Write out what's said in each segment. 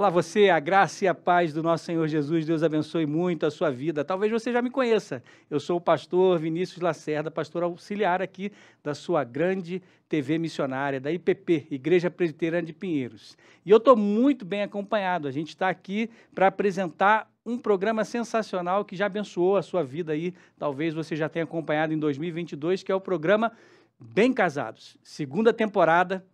Olá, você, a graça e a paz do nosso Senhor Jesus. Deus abençoe muito a sua vida. Talvez você já me conheça. Eu sou o pastor Vinícius Lacerda, pastor auxiliar aqui da sua grande TV missionária, da IPP, Igreja Presbiteriana de Pinheiros. E eu estou muito bem acompanhado. A gente está aqui para apresentar um programa sensacional que já abençoou a sua vida aí. Talvez você já tenha acompanhado em 2022, que é o programa Bem Casados. Segunda temporada,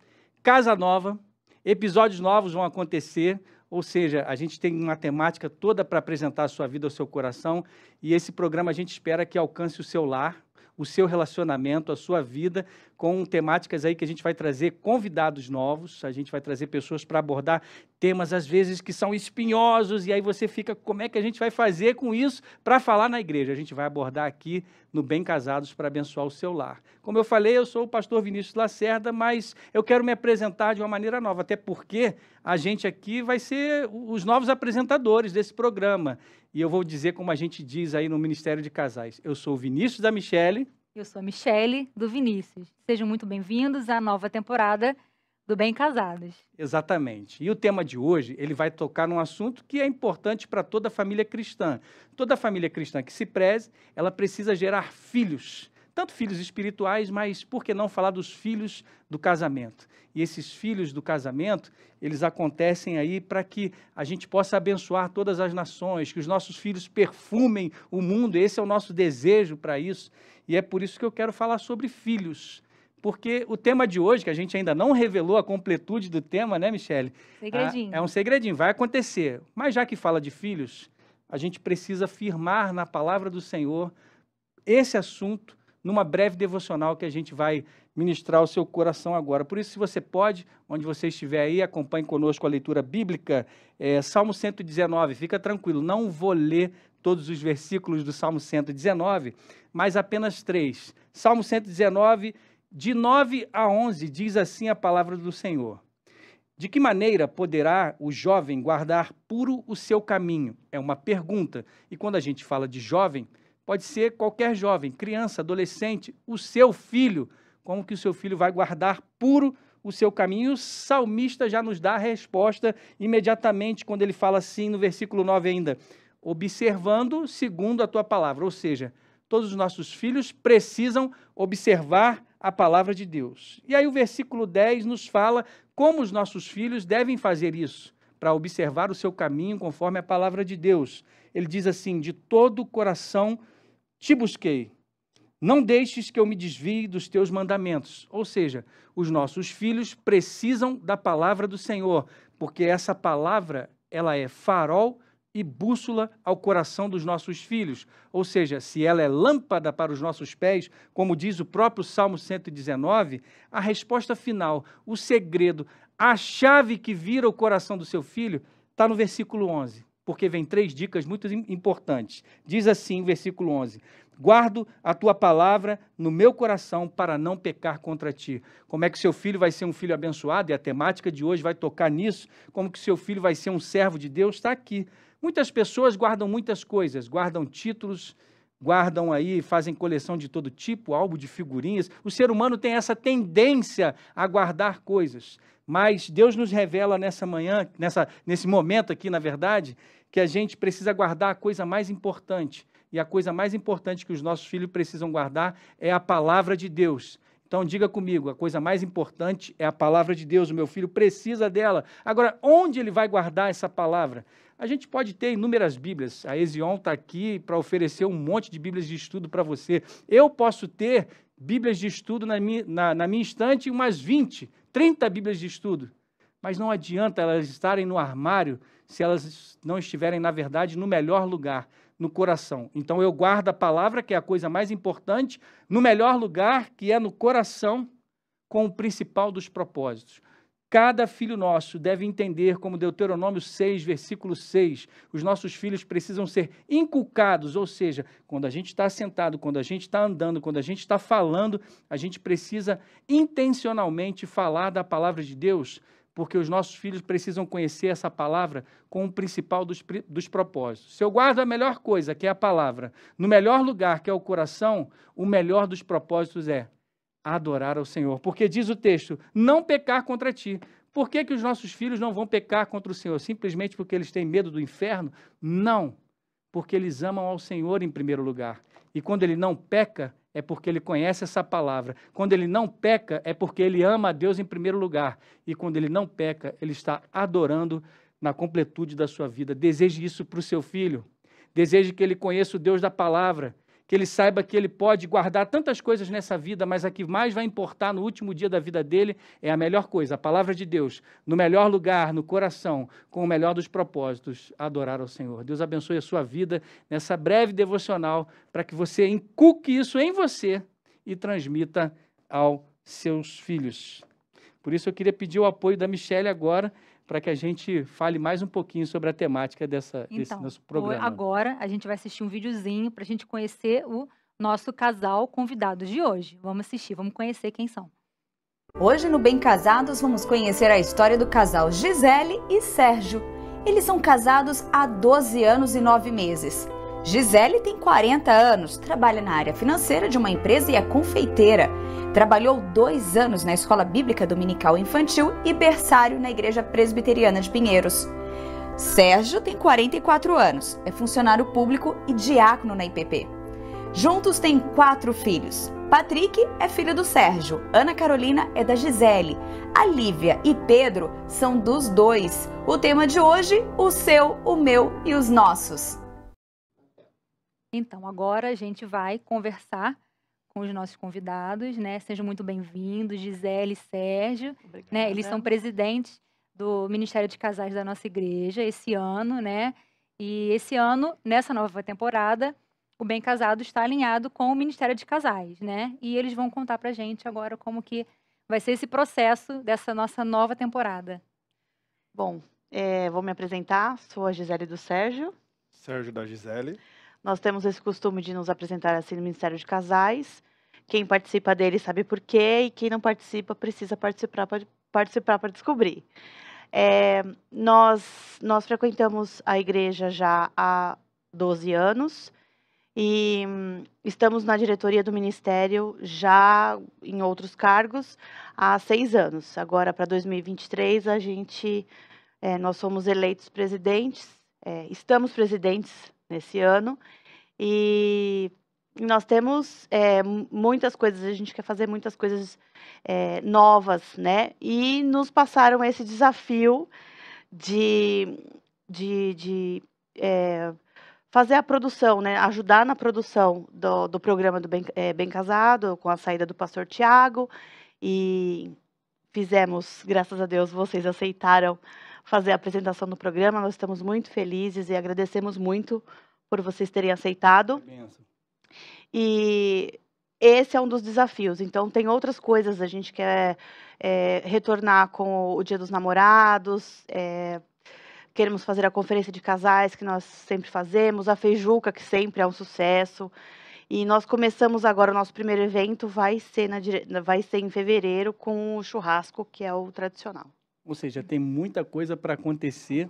Casa Nova. Episódios novos vão acontecer. Ou seja, a gente tem uma temática toda para apresentar a sua vida ao seu coração e esse programa a gente espera que alcance o seu lar, o seu relacionamento, a sua vida, com temáticas aí que a gente vai trazer convidados novos, a gente vai trazer pessoas para abordar temas às vezes que são espinhosos e aí você fica como é que a gente vai fazer com isso para falar na igreja? A gente vai abordar aqui no Bem Casados para abençoar o seu lar. Como eu falei, eu sou o pastor Vinícius Lacerda, mas eu quero me apresentar de uma maneira nova, até porque a gente aqui vai ser os novos apresentadores desse programa. E eu vou dizer como a gente diz aí no Ministério de Casais. Eu sou o Vinícius da Michele. Eu sou a Michele do Vinícius. Sejam muito bem-vindos à nova temporada do Bem Casados. Exatamente. E o tema de hoje, ele vai tocar num assunto que é importante para toda família cristã. Toda família cristã que se preze, ela precisa gerar filhos tanto filhos espirituais, mas por que não falar dos filhos do casamento? E esses filhos do casamento, eles acontecem aí para que a gente possa abençoar todas as nações, que os nossos filhos perfumem o mundo, esse é o nosso desejo para isso, e é por isso que eu quero falar sobre filhos. Porque o tema de hoje, que a gente ainda não revelou a completude do tema, né, Michele? Segredinho. Ah, é um segredinho, vai acontecer. Mas já que fala de filhos, a gente precisa firmar na palavra do Senhor esse assunto numa breve devocional que a gente vai ministrar o seu coração agora. Por isso, se você pode, onde você estiver aí, acompanhe conosco a leitura bíblica. É, Salmo 119, fica tranquilo, não vou ler todos os versículos do Salmo 119, mas apenas três. Salmo 119, de 9 a 11, diz assim a palavra do Senhor. De que maneira poderá o jovem guardar puro o seu caminho? É uma pergunta. E quando a gente fala de jovem, Pode ser qualquer jovem, criança, adolescente, o seu filho. Como que o seu filho vai guardar puro o seu caminho? E o salmista já nos dá a resposta imediatamente quando ele fala assim no versículo 9 ainda: observando segundo a tua palavra. Ou seja, todos os nossos filhos precisam observar a palavra de Deus. E aí o versículo 10 nos fala como os nossos filhos devem fazer isso, para observar o seu caminho conforme a palavra de Deus. Ele diz assim: de todo o coração te busquei. Não deixes que eu me desvie dos teus mandamentos. Ou seja, os nossos filhos precisam da palavra do Senhor, porque essa palavra, ela é farol e bússola ao coração dos nossos filhos. Ou seja, se ela é lâmpada para os nossos pés, como diz o próprio Salmo 119, a resposta final, o segredo, a chave que vira o coração do seu filho, está no versículo 11 porque vem três dicas muito importantes. Diz assim, versículo 11: Guardo a tua palavra no meu coração para não pecar contra ti. Como é que seu filho vai ser um filho abençoado? E a temática de hoje vai tocar nisso. Como que seu filho vai ser um servo de Deus? Está aqui. Muitas pessoas guardam muitas coisas, guardam títulos, guardam aí, fazem coleção de todo tipo, álbum de figurinhas. O ser humano tem essa tendência a guardar coisas. Mas Deus nos revela nessa manhã, nessa, nesse momento aqui, na verdade, que a gente precisa guardar a coisa mais importante. E a coisa mais importante que os nossos filhos precisam guardar é a palavra de Deus. Então diga comigo, a coisa mais importante é a palavra de Deus, o meu filho precisa dela. Agora, onde ele vai guardar essa palavra? A gente pode ter inúmeras Bíblias. A Ezion está aqui para oferecer um monte de Bíblias de estudo para você. Eu posso ter Bíblias de estudo na minha, na, na minha estante, umas 20, 30 Bíblias de estudo, mas não adianta elas estarem no armário se elas não estiverem, na verdade, no melhor lugar, no coração. Então eu guardo a palavra, que é a coisa mais importante, no melhor lugar, que é no coração, com o principal dos propósitos. Cada filho nosso deve entender, como Deuteronômio 6, versículo 6, os nossos filhos precisam ser inculcados, ou seja, quando a gente está sentado, quando a gente está andando, quando a gente está falando, a gente precisa intencionalmente falar da palavra de Deus, porque os nossos filhos precisam conhecer essa palavra com o principal dos, dos propósitos. Se eu guardo a melhor coisa, que é a palavra, no melhor lugar, que é o coração, o melhor dos propósitos é adorar ao Senhor. Porque diz o texto: não pecar contra ti. Por que, que os nossos filhos não vão pecar contra o Senhor? Simplesmente porque eles têm medo do inferno? Não. Porque eles amam ao Senhor em primeiro lugar. E quando ele não peca, é porque ele conhece essa palavra. Quando ele não peca, é porque ele ama a Deus em primeiro lugar. E quando ele não peca, ele está adorando na completude da sua vida. Deseje isso para o seu filho. Deseje que ele conheça o Deus da palavra que ele saiba que ele pode guardar tantas coisas nessa vida, mas a que mais vai importar no último dia da vida dele é a melhor coisa, a palavra de Deus, no melhor lugar, no coração, com o melhor dos propósitos, adorar ao Senhor. Deus abençoe a sua vida nessa breve devocional para que você incuque isso em você e transmita aos seus filhos. Por isso eu queria pedir o apoio da Michelle agora para que a gente fale mais um pouquinho sobre a temática dessa, então, desse nosso programa. Agora a gente vai assistir um videozinho para a gente conhecer o nosso casal convidado de hoje. Vamos assistir, vamos conhecer quem são. Hoje no Bem Casados vamos conhecer a história do casal Gisele e Sérgio. Eles são casados há 12 anos e 9 meses. Gisele tem 40 anos, trabalha na área financeira de uma empresa e é confeiteira. Trabalhou dois anos na Escola Bíblica Dominical Infantil e berçário na Igreja Presbiteriana de Pinheiros. Sérgio tem 44 anos, é funcionário público e diácono na IPP. Juntos têm quatro filhos. Patrick é filho do Sérgio, Ana Carolina é da Gisele, a Lívia e Pedro são dos dois. O tema de hoje, o seu, o meu e os nossos. Então, agora a gente vai conversar com os nossos convidados, né? Sejam muito bem-vindos, Gisele e Sérgio. Obrigada. Né? Eles são presidentes do Ministério de Casais da nossa igreja esse ano, né? E esse ano, nessa nova temporada, o Bem Casado está alinhado com o Ministério de Casais, né? E eles vão contar pra gente agora como que vai ser esse processo dessa nossa nova temporada. Bom, é, vou me apresentar, sou a Gisele do Sérgio. Sérgio da Gisele. Nós temos esse costume de nos apresentar assim no Ministério de Casais. Quem participa dele sabe por quê, e quem não participa precisa participar para participar para descobrir. É, nós, nós frequentamos a igreja já há 12 anos e hum, estamos na diretoria do ministério já em outros cargos há seis anos. Agora, para 2023, a gente, é, nós somos eleitos presidentes, é, estamos presidentes nesse ano. E nós temos é, muitas coisas, a gente quer fazer muitas coisas é, novas, né? E nos passaram esse desafio de, de, de é, fazer a produção, né? Ajudar na produção do, do programa do Bem, é, Bem Casado, com a saída do pastor Tiago. E fizemos, graças a Deus, vocês aceitaram fazer a apresentação do programa. Nós estamos muito felizes e agradecemos muito por vocês terem aceitado. E esse é um dos desafios. Então, tem outras coisas. A gente quer é, retornar com o Dia dos Namorados, é, queremos fazer a conferência de casais, que nós sempre fazemos, a Feijuca, que sempre é um sucesso. E nós começamos agora o nosso primeiro evento, vai ser, na, vai ser em fevereiro, com o churrasco, que é o tradicional. Ou seja, tem muita coisa para acontecer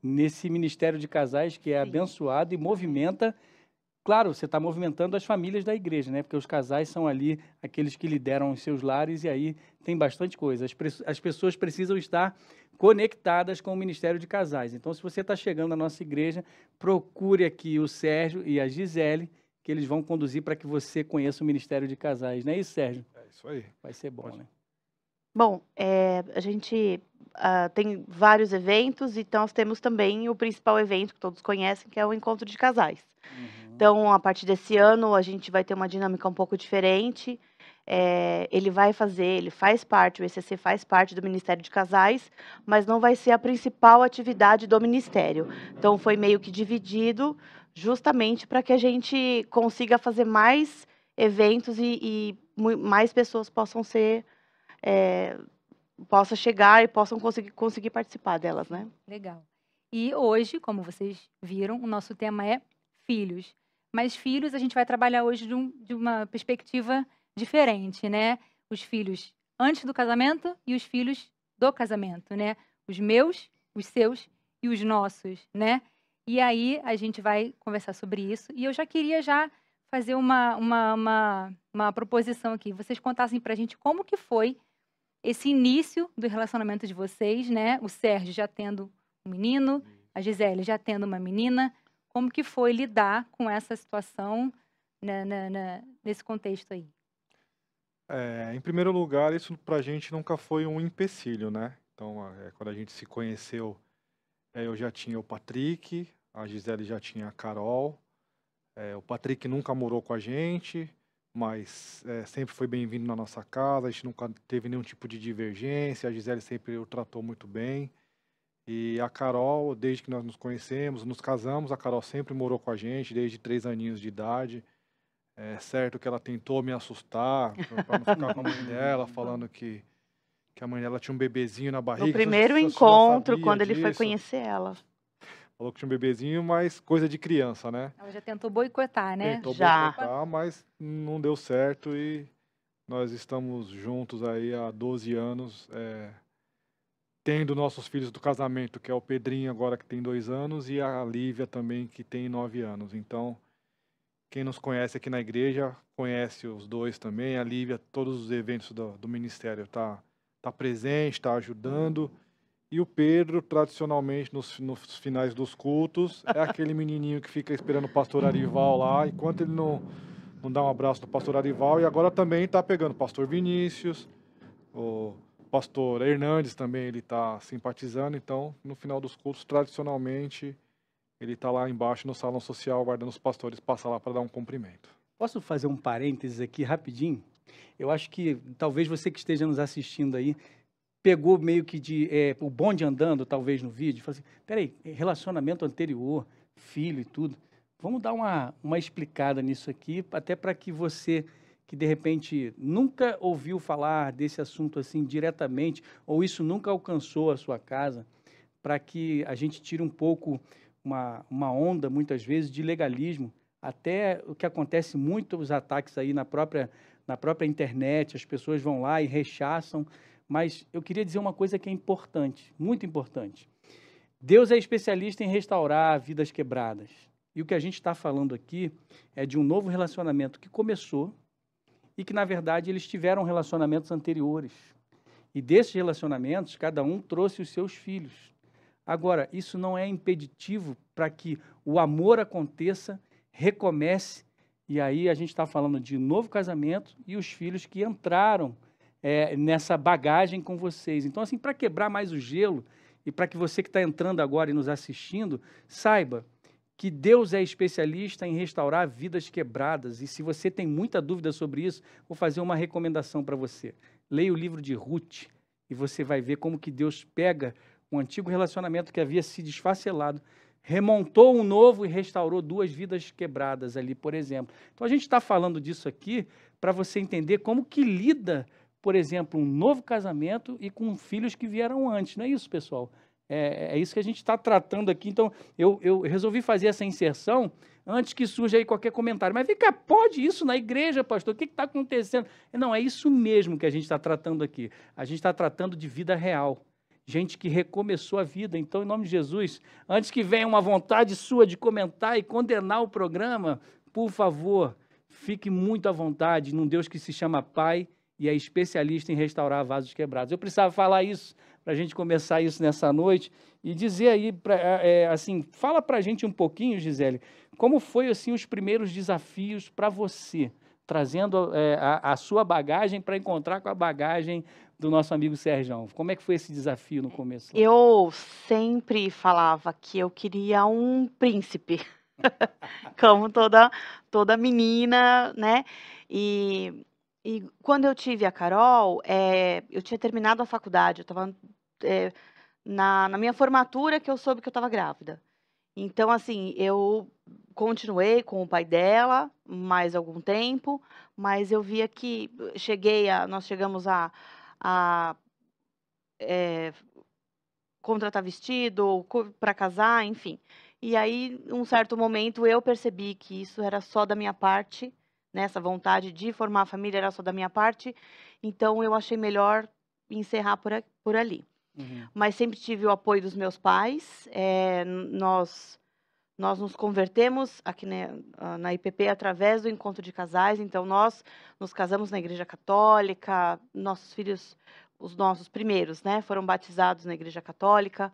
nesse Ministério de Casais que é Sim. abençoado e movimenta. Claro, você está movimentando as famílias da igreja, né? Porque os casais são ali aqueles que lideram os seus lares e aí tem bastante coisa. As, as pessoas precisam estar conectadas com o Ministério de Casais. Então, se você está chegando na nossa igreja, procure aqui o Sérgio e a Gisele, que eles vão conduzir para que você conheça o Ministério de Casais. Não é isso, Sérgio? É isso aí. Vai ser bom, Pode. né? Bom, é, a gente uh, tem vários eventos, então nós temos também o principal evento que todos conhecem, que é o encontro de casais. Uhum. Então, a partir desse ano, a gente vai ter uma dinâmica um pouco diferente. É, ele vai fazer, ele faz parte, o ECC faz parte do Ministério de Casais, mas não vai ser a principal atividade do Ministério. Então, foi meio que dividido justamente para que a gente consiga fazer mais eventos e, e mais pessoas possam ser é, possa chegar e possam conseguir, conseguir participar delas, né? Legal. E hoje, como vocês viram, o nosso tema é filhos. Mas filhos a gente vai trabalhar hoje de, um, de uma perspectiva diferente, né? Os filhos antes do casamento e os filhos do casamento, né? Os meus, os seus e os nossos, né? E aí a gente vai conversar sobre isso. E eu já queria já fazer uma, uma, uma, uma proposição aqui. Vocês contassem para a gente como que foi esse início do relacionamento de vocês, né? O Sérgio já tendo um menino, a Gisele já tendo uma menina. Como que foi lidar com essa situação na, né, na, né, na, né, nesse contexto aí? É, em primeiro lugar, isso para a gente nunca foi um empecilho, né? Então, é, quando a gente se conheceu, é, eu já tinha o Patrick, a Gisele já tinha a Carol. É, o Patrick nunca morou com a gente, mas é, sempre foi bem-vindo na nossa casa, a gente nunca teve nenhum tipo de divergência, a Gisele sempre o tratou muito bem. E a Carol, desde que nós nos conhecemos, nos casamos, a Carol sempre morou com a gente, desde três aninhos de idade. É certo que ela tentou me assustar, para não ficar com a mãe dela, falando que, que a mãe dela tinha um bebezinho na barriga. No então primeiro encontro, quando disso. ele foi conhecer ela. Falou que tinha um bebezinho, mas coisa de criança, né? Ela já tentou boicotar, né? Tentou já. boicotar, mas não deu certo e nós estamos juntos aí há 12 anos, é, tendo nossos filhos do casamento, que é o Pedrinho agora que tem dois anos e a Lívia também que tem nove anos. Então, quem nos conhece aqui na igreja conhece os dois também. A Lívia, todos os eventos do, do ministério, tá, tá presente, está ajudando. Uhum e o Pedro, tradicionalmente, nos, nos finais dos cultos, é aquele menininho que fica esperando o pastor Arival lá, enquanto ele não, não dá um abraço do pastor Arival. E agora também está pegando o pastor Vinícius, o pastor Hernandes também, ele está simpatizando. Então, no final dos cultos, tradicionalmente, ele está lá embaixo no salão social, guardando os pastores passa lá para dar um cumprimento. Posso fazer um parênteses aqui rapidinho? Eu acho que talvez você que esteja nos assistindo aí pegou meio que de é, o bonde andando, talvez, no vídeo, falou assim, peraí, é, relacionamento anterior, filho e tudo. Vamos dar uma, uma explicada nisso aqui, até para que você que de repente nunca ouviu falar desse assunto assim diretamente, ou isso nunca alcançou a sua casa, para que a gente tire um pouco uma, uma onda, muitas vezes, de legalismo, até o que acontece muito, os ataques aí na própria, na própria internet, as pessoas vão lá e rechaçam mas eu queria dizer uma coisa que é importante, muito importante. Deus é especialista em restaurar vidas quebradas. E o que a gente está falando aqui é de um novo relacionamento que começou e que, na verdade, eles tiveram relacionamentos anteriores. E desses relacionamentos, cada um trouxe os seus filhos. Agora, isso não é impeditivo para que o amor aconteça, recomece, e aí a gente está falando de novo casamento e os filhos que entraram é, nessa bagagem com vocês. Então, assim, para quebrar mais o gelo e para que você que está entrando agora e nos assistindo saiba que Deus é especialista em restaurar vidas quebradas. E se você tem muita dúvida sobre isso, vou fazer uma recomendação para você. Leia o livro de Ruth e você vai ver como que Deus pega um antigo relacionamento que havia se desfacelado, remontou um novo e restaurou duas vidas quebradas ali, por exemplo. Então a gente está falando disso aqui para você entender como que lida por exemplo, um novo casamento e com filhos que vieram antes. Não é isso, pessoal? É, é, é isso que a gente está tratando aqui. Então, eu, eu, resolvi fazer essa inserção antes que surja aí qualquer comentário. Mas fica, pode isso na igreja, pastor? O que está acontecendo? Não, é isso mesmo que a gente está tratando aqui. A gente está tratando de vida real. Gente que recomeçou a vida. Então, em nome de Jesus, antes que venha uma vontade sua de comentar e condenar o programa, por favor, fique muito à vontade num Deus que se chama Pai e é especialista em restaurar vasos quebrados. Eu precisava falar isso para a gente começar isso nessa noite e dizer aí, pra, é, é assim, fala para a gente um pouquinho, Gisele, como foi assim os primeiros desafios para você, trazendo é, a, a, sua bagagem para encontrar com a bagagem do nosso amigo Sérgio. Como é que foi esse desafio no começo? Eu sempre falava que eu queria um príncipe, como toda toda menina, né? E e quando eu tive a Carol, é, eu tinha terminado a faculdade, eu estava é, eh, na, na minha formatura que eu soube que eu estava grávida. Então, assim, eu continuei com o pai dela mais algum tempo, mas eu via que eh, cheguei a, nós chegamos a, a é, contratar vestido para casar, enfim. E aí, um certo momento, eu percebi que isso era só da minha parte né, essa vontade de formar a família era só da minha parte, então eu achei melhor encerrar por, por ali. Uhum. Mas sempre tive o apoio dos meus pais, é, nós nós nos convertemos aqui né, na IPP através do encontro de casais, então nós nos casamos na Igreja Católica, nossos filhos, os nossos primeiros, né, foram batizados na Igreja Católica,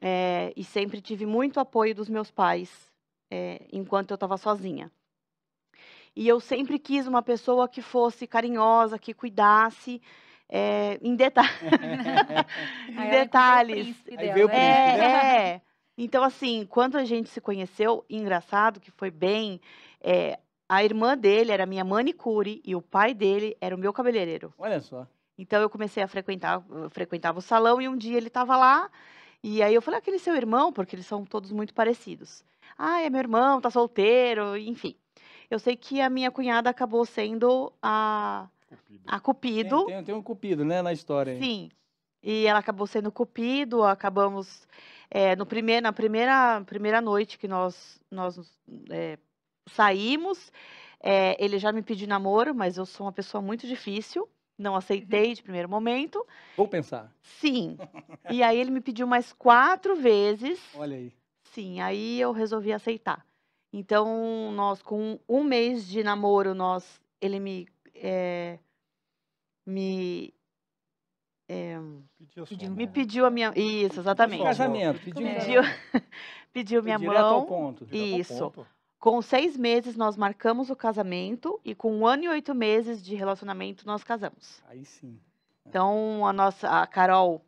é, e sempre tive muito apoio dos meus pais é, enquanto eu estava sozinha. E eu sempre quis uma pessoa que fosse carinhosa, que cuidasse. Eh, né? É, em, deta... em detalhes. Dela, é, é. Então, assim, quando a gente se conheceu, engraçado que foi bem. É, a irmã dele era minha manicure e o pai dele era o meu cabeleireiro. Olha só. Então eu comecei a frequentar, frequentava o salão e um dia ele estava lá e aí eu falei ah, aquele seu irmão porque eles são todos muito parecidos. Ah, é meu irmão, tá solteiro, enfim. Eu sei que a minha cunhada acabou sendo a Cupido. A Cupido. Tem, tem, tem um Cupido, né, na história. Hein? Sim. E ela acabou sendo Cupido, acabamos é, no primeiro, na primeira, primeira noite que nós, nós é, saímos, é, ele já me pediu namoro, mas eu sou uma pessoa muito difícil. Não aceitei de primeiro momento. Vou pensar. Sim. E aí ele me pediu mais quatro vezes. Olha aí. Sim, aí eu resolvi aceitar. Então, nós, com um mês de namoro, nós, ele me. É, me. É, pediu pediu, me pediu a minha. Isso, exatamente. Pediu casamento, pediu. Pediu, pediu minha mão. ao ponto. isso. Ao ponto. Com seis meses, nós marcamos o casamento e com um ano e oito meses de relacionamento, nós casamos. Aí sim. Então, a nossa, a Carol,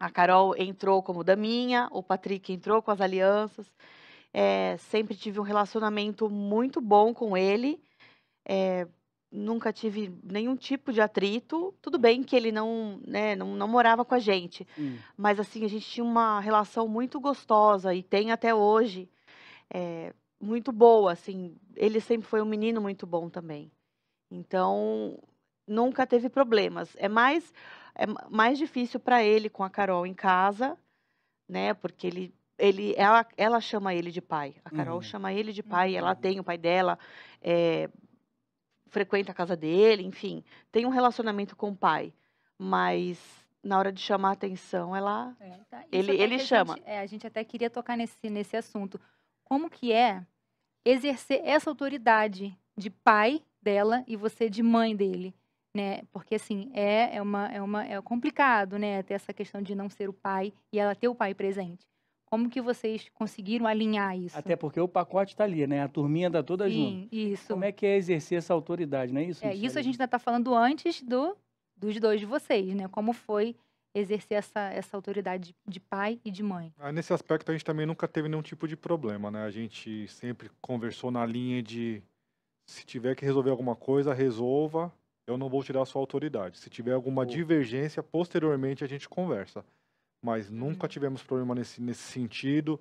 a Carol entrou como daminha, o Patrick entrou com as alianças. É, sempre tive um relacionamento muito bom com ele. É, nunca tive nenhum tipo de atrito. Tudo bem que ele não, né, não, não morava com a gente, hum. mas assim a gente tinha uma relação muito gostosa e tem até hoje, é, muito boa. Assim, ele sempre foi um menino muito bom também. Então nunca teve problemas. É mais é mais difícil para ele com a Carol em casa, né? Porque ele ele, ela, ela chama ele de pai. A Carol uhum. chama ele de pai. Uhum. Ela tem o pai dela, é, frequenta a casa dele, enfim, tem um relacionamento com o pai. Mas na hora de chamar a atenção, ela, é, tá. ele, ele chama. Gente, é, a gente até queria tocar nesse, nesse assunto. Como que é exercer essa autoridade de pai dela e você de mãe dele? né? Porque assim é é uma é uma é complicado, né? Ter essa questão de não ser o pai e ela ter o pai presente. Como que vocês conseguiram alinhar isso? Até porque o pacote está ali, né? A turminha está toda Sim, junto. isso. Como é que é exercer essa autoridade, não é isso? É, isso a gente ainda está falando antes do, dos dois de vocês, né? Como foi exercer essa, essa autoridade de pai e de mãe. Ah, nesse aspecto, a gente também nunca teve nenhum tipo de problema, né? A gente sempre conversou na linha de se tiver que resolver alguma coisa, resolva, eu não vou tirar a sua autoridade. Se tiver alguma divergência, posteriormente a gente conversa mas uhum. nunca tivemos problema nesse, nesse sentido.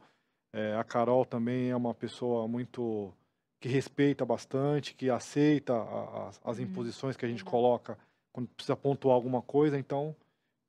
É, a Carol também é uma pessoa muito que respeita bastante, que aceita a, a, as uhum. imposições que a gente uhum. coloca quando precisa pontuar alguma coisa. Então,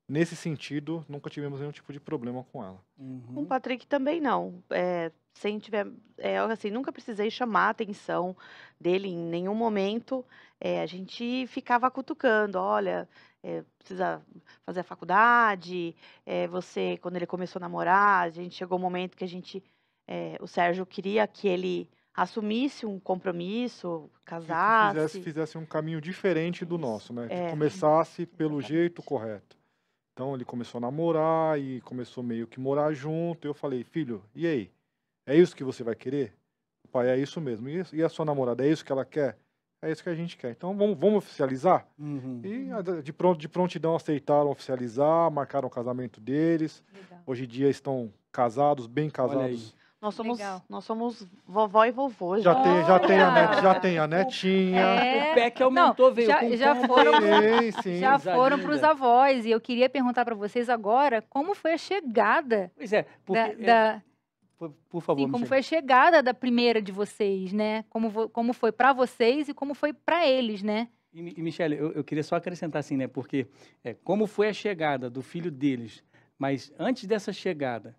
nesse sentido, nunca tivemos nenhum tipo de problema com ela. Uhum. Com o Patrick também não. É, sem tiver, é, assim, nunca precisei chamar a atenção dele em nenhum momento. É, a gente ficava cutucando, olha, é, precisa fazer a faculdade. É, você, quando ele começou a namorar, a gente chegou um momento que a gente, é, o Sérgio queria que ele assumisse um compromisso, casasse. Fizesse, fizesse um caminho diferente do nosso, né? Que é. começasse pelo exatamente. jeito correto. Então ele começou a namorar e começou meio que morar junto. E eu falei, filho, e aí? É isso que você vai querer? pai, é isso mesmo. E a sua namorada, é isso que ela quer? É isso que a gente quer. Então vamos, vamos oficializar? Uhum. E ah, de, pronto, de prontidão aceitaram oficializar, marcaram o casamento deles. Legal. Hoje em dia estão casados, bem casados. Nós somos, Legal. nós somos vovó e vovô já. Já tem, já tem, a, net, já tem a netinha. É... O que aumentou, Não, veio já, com já foram, sim, sim. Já foram para os avós. E eu queria perguntar para vocês agora como foi a chegada pois é, porque, da, é por, favor. Sim, como foi a chegada da primeira de vocês, né? Como, como foi para vocês e como foi para eles, né? E, e Michele, eu, eu, queria só acrescentar assim, né? Porque é, como foi a chegada do filho deles, mas antes dessa chegada,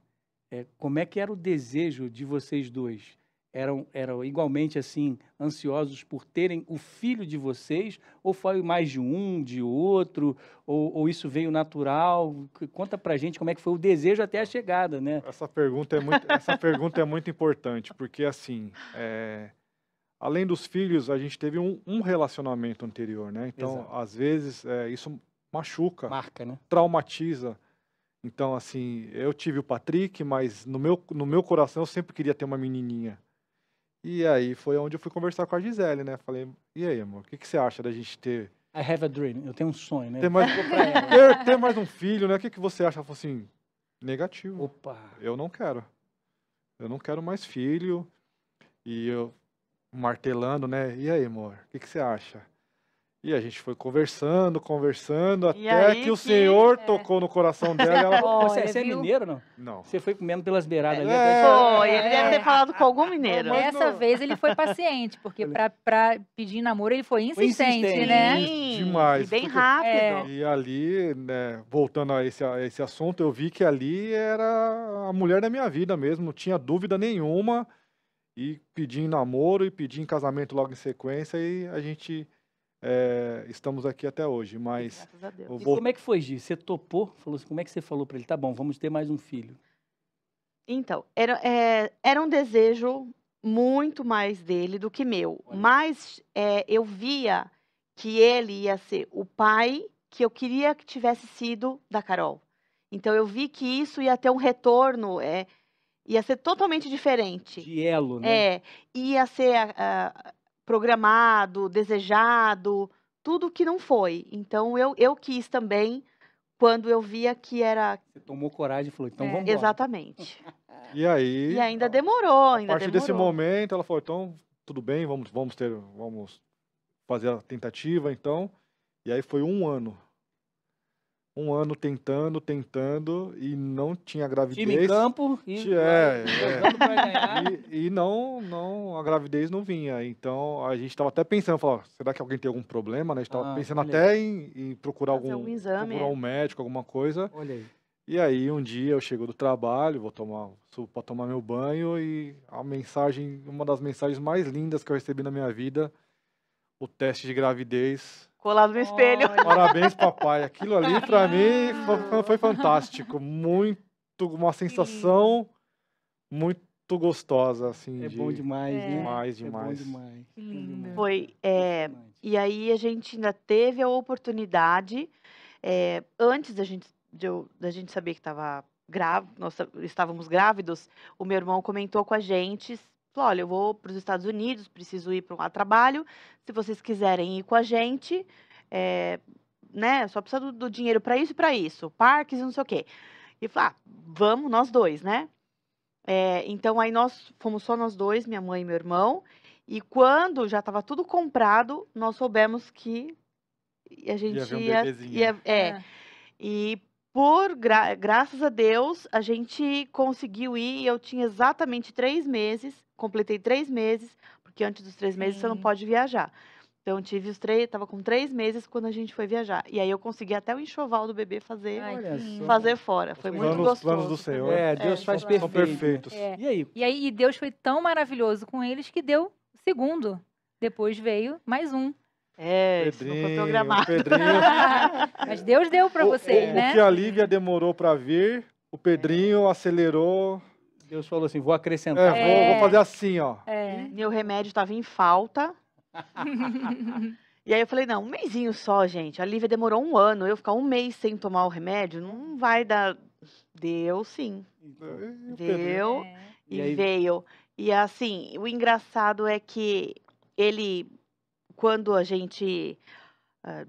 é, como é que era o desejo de vocês dois? eram, eram igualmente assim ansiosos por terem o filho de vocês? Ou foi mais de um, de outro? Ou, ou isso veio natural? Conta pra gente como é que foi o desejo até a chegada, né? Essa pergunta é muito, essa pergunta é muito importante, porque assim, é, além dos filhos, a gente teve um, um relacionamento anterior, né? Então, Exato. às vezes, é, isso machuca, Marca, né? traumatiza. Então, assim, eu tive o Patrick, mas no meu, no meu coração eu sempre queria ter uma menininha. E aí foi onde eu fui conversar com a Gisele, né? Falei, e aí, amor, o que, que você acha da gente ter. I have a dream, eu tenho um sonho, né? Ter mais, ter, ter mais um filho, né? O que, que você acha? Ela falou assim, negativo. Opa! Eu não quero. Eu não quero mais filho. E eu martelando, né? E aí, amor, o que, que você acha? E a gente foi conversando, conversando, e até que, que, o Senhor é... tocou no coração dela. Ela... Oh, você, você é, é mineiro, não? Não. Você foi comendo pelas beiradas é, ali. É, ele deve ter falado com algum mineiro. Dessa não... vez ele foi paciente, porque para pedir namoro ele foi insistente, insistente. né? Sim, Demais. E bem porque... rápido. É. E ali, né, voltando a esse, a esse assunto, eu vi que ali era a mulher da minha vida mesmo, não tinha dúvida nenhuma. E pedi em namoro e pedi em casamento logo em sequência e a gente é, estamos aqui até hoje. Mas vou... e como é que foi, Gi? Você topou? Falou assim, como é que você falou para ele? Tá bom, vamos ter mais um filho. Então, era, é, era um desejo muito mais dele do que meu. Olha. Mas é, eu via que ele ia ser o pai que eu queria que tivesse sido da Carol. Então eu vi que isso ia ter um retorno, é, ia ser totalmente diferente. De elo, né? É, ia ser programado, desejado, tudo que não foi. Então eu, eu quis também quando eu via que era. Você tomou coragem e falou, então é, vamos Exatamente. e aí. E ainda demorou, ainda A partir demorou. desse momento, ela falou, então, tudo bem, vamos, vamos ter. Vamos fazer a tentativa, então. E aí foi um ano um ano tentando, tentando e não tinha gravidez. Time em campo e, é, é. e, e, não, não, a gravidez não vinha. Então a gente estava até pensando, falou será que alguém tem algum problema? Né? A gente estava ah, pensando até em, em procurar Fazer algum, exame, procurar é. um médico, alguma coisa. Olha aí. E aí um dia eu chego do trabalho, vou tomar, subo para tomar meu banho e a mensagem, uma das mensagens mais lindas que eu recebi na minha vida, o teste de gravidez colado no espelho. Parabéns, papai. Aquilo ali para mim foi, fantástico, muito uma sensação muito gostosa assim. É de... bom demais, é. né? Demais, demais. É bom demais. Lindo. Foi. É, e aí a gente ainda teve a oportunidade é, antes da gente de da gente saber que estava grávida, nós estávamos grávidos. O meu irmão comentou com a gente Falou, olha, eu vou para os Estados Unidos, preciso ir para um trabalho. Se vocês quiserem ir com a gente, é, né? Só precisa do, do dinheiro para isso e para isso, parques e não sei o quê. E falou, ah, vamos nós dois, né? É, então aí nós fomos só nós dois, minha mãe e meu irmão. E quando já estava tudo comprado, nós soubemos que a gente ia. Um ia, ia é. é. E por gra graças a Deus, a gente conseguiu ir. Eu tinha exatamente três meses, completei três meses, porque antes dos três Sim. meses você não pode viajar. Então, tive os três, estava com três meses quando a gente foi viajar. E aí eu consegui até o enxoval do bebê fazer Ai, fazer fora. Foi os muito planos, gostoso. planos do Senhor. É, é Deus é, faz perfeito. perfeitos. É. E aí? E aí, e Deus foi tão maravilhoso com eles que deu segundo. Depois veio mais um. É, Pedrinho, isso não foi programado. Pedrinho... Mas Deus deu para vocês, o, né? O que a Lívia demorou para vir, o Pedrinho é. acelerou. Deus falou assim, vou acrescentar. É, vou, é. vou, fazer assim, ó. É. Meu remédio estava em falta. e aí eu falei, não, um mêsinho só, gente. A Lívia demorou um ano. Eu ficar um mês sem tomar o remédio, não vai dar... Deu, sim. Deu é. e, e veio. E assim, o engraçado é que ele quando a gente uh,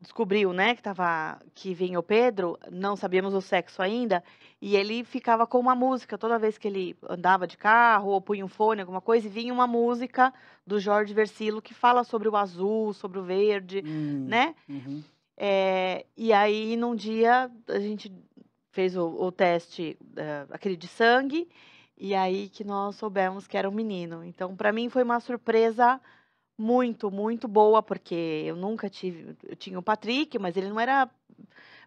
descobriu, né, que tava que vinha o Pedro, não sabíamos o sexo ainda, e ele ficava com uma música toda vez que ele andava de carro ou punha um fone, alguma coisa, e vinha uma música do Jorge Versilo que fala sobre o azul, sobre o verde, hum, né? Uhum. É, e aí, num dia, a gente fez o, o teste, uh, aquele de sangue, e aí que nós soubemos que era um menino. Então, para mim, foi uma surpresa muito, muito boa, porque eu nunca tive. Eu tinha o Patrick, mas ele não era.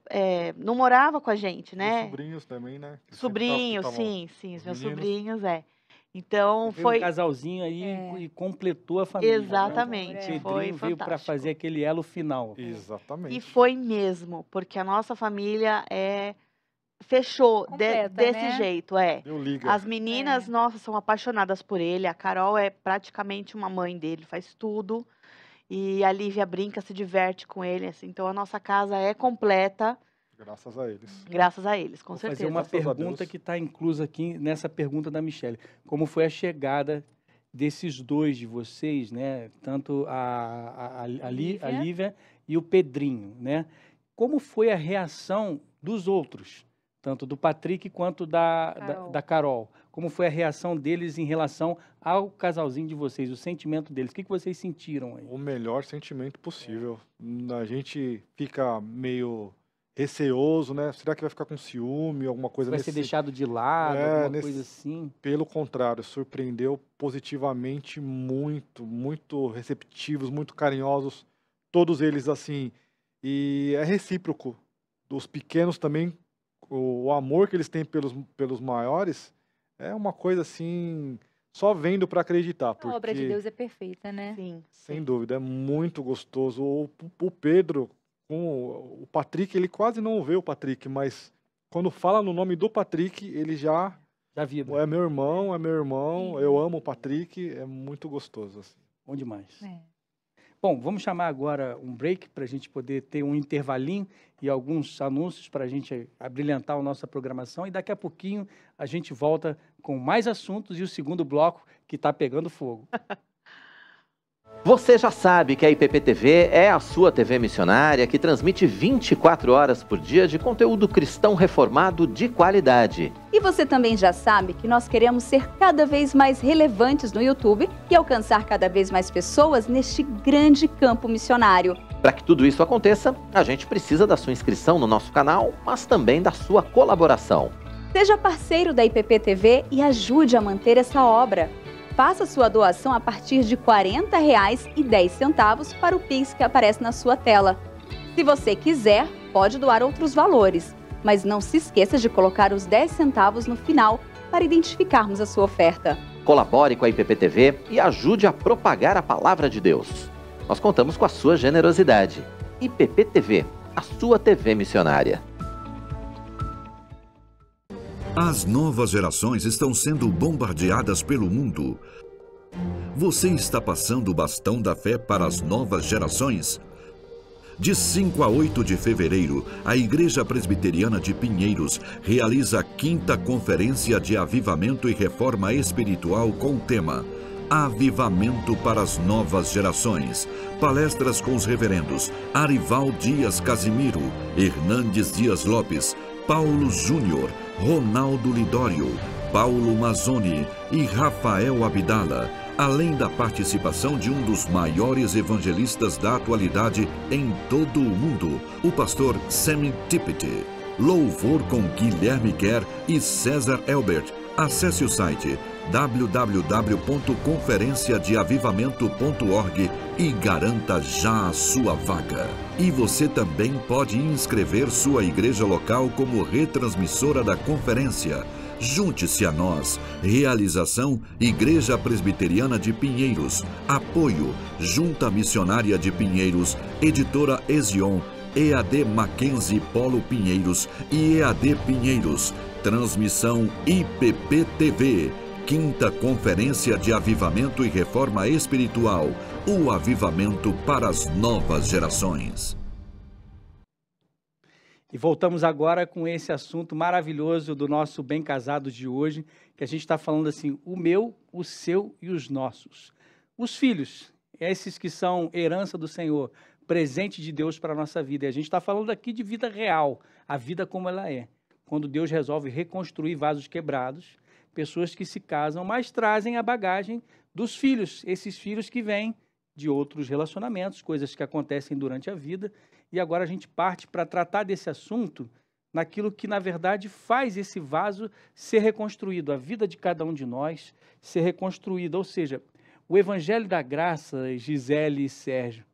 É, não morava com a gente, né? E sobrinhos também, né? Sobrinhos, sim, sim, os meus meninos. sobrinhos, é. Então foi um casalzinho aí é. e completou a família. Né? Exatamente, né? Pedrinho foi veio para fazer aquele elo final. Exatamente. E foi mesmo, porque a nossa família é fechou Completa, de, desse né? jeito, é. As meninas, é. nossa, são apaixonadas por ele. A Carol é praticamente uma mãe dele, faz tudo. E a Lívia brinca, se diverte com ele, assim. Então a nossa casa é completa. Graças a eles. Graças a eles, com Vou certeza. Fazer uma Graças pergunta que está inclusa aqui nessa pergunta da Michelle. Como foi a chegada desses dois de vocês, né? Tanto a, a, a, a Lívia. Lívia e o Pedrinho, né? Como foi a reação dos outros? tanto do Patrick quanto da Carol. Da, da Carol. Como foi a reação deles em relação ao casalzinho de vocês, o sentimento deles? O que, que vocês sentiram aí? O melhor sentimento possível. É. A gente fica meio receoso, né? Será que vai ficar com ciúme, alguma coisa Vai nesse... ser deixado de lado, é, alguma nesse... coisa assim? Pelo contrário, surpreendeu positivamente muito, muito receptivos, muito carinhosos, todos eles assim. E é recíproco. Os pequenos também o amor que eles têm pelos, pelos maiores é uma coisa assim só vendo para acreditar. Porque, a obra de Deus é perfeita, né? Sim. Sem sim. dúvida, é muito gostoso. O, o Pedro, o, o Patrick, ele quase não vê o Patrick, mas quando fala no nome do Patrick, ele já. Já vibra. É meu irmão, é meu irmão, sim. eu amo o Patrick, é muito gostoso. Assim. Bom demais. É. Bom, vamos chamar agora um break para a gente poder ter um intervalinho e alguns anúncios para a gente abrilhantar a nossa programação. E daqui a pouquinho a gente volta com mais assuntos e o segundo bloco que está pegando fogo. Você já sabe que a IPPTV é a sua TV missionária que transmite 24 horas por dia de conteúdo cristão reformado de qualidade. E você também já sabe que nós queremos ser cada vez mais relevantes no YouTube e alcançar cada vez mais pessoas neste grande campo missionário. Para que tudo isso aconteça, a gente precisa da sua inscrição no nosso canal, mas também da sua colaboração. Seja parceiro da IPPTV e ajude a manter essa obra faça sua doação a partir de R$ 40,10 para o Pix que aparece na sua tela. Se você quiser, pode doar outros valores, mas não se esqueça de colocar os 10 centavos no final para identificarmos a sua oferta. Colabore com a IPPTV e ajude a propagar a palavra de Deus. Nós contamos com a sua generosidade. IPPTV, a sua TV missionária. As novas gerações estão sendo bombardeadas pelo mundo. Você está passando o bastão da fé para as novas gerações? De 5 a 8 de fevereiro, a Igreja Presbiteriana de Pinheiros realiza a quinta conferência de avivamento e reforma espiritual com o tema Avivamento para as Novas Gerações. Palestras com os reverendos Arival Dias Casimiro, Hernandes Dias Lopes, Paulo Júnior, Ronaldo Lidório, Paulo Mazzoni e Rafael Abdala, além da participação de um dos maiores evangelistas da atualidade em todo o mundo, o pastor Sam Tippett. Louvor com Guilherme Kerr e César Elbert. Acesse o site www.conferenciadeavivamento.org e garanta já a sua vaga. E você também pode inscrever sua igreja local como retransmissora da conferência. Junte-se a nós. Realização Igreja Presbiteriana de Pinheiros. Apoio Junta Missionária de Pinheiros, Editora Ezion, EAD Mackenzie Polo Pinheiros e EAD Pinheiros. Transmissão IPP TV Quinta Conferência de Avivamento e Reforma Espiritual O Avivamento para as Novas Gerações. E voltamos agora com esse assunto maravilhoso do nosso Bem casado de hoje, que a gente está falando assim: o meu, o seu e os nossos. Os filhos, esses que são herança do Senhor, presente de Deus para a nossa vida. E a gente está falando aqui de vida real, a vida como ela é. Quando Deus resolve reconstruir vasos quebrados, pessoas que se casam, mas trazem a bagagem dos filhos, esses filhos que vêm de outros relacionamentos, coisas que acontecem durante a vida. E agora a gente parte para tratar desse assunto naquilo que, na verdade, faz esse vaso ser reconstruído, a vida de cada um de nós ser reconstruída. Ou seja, o Evangelho da Graça, Gisele e Sérgio,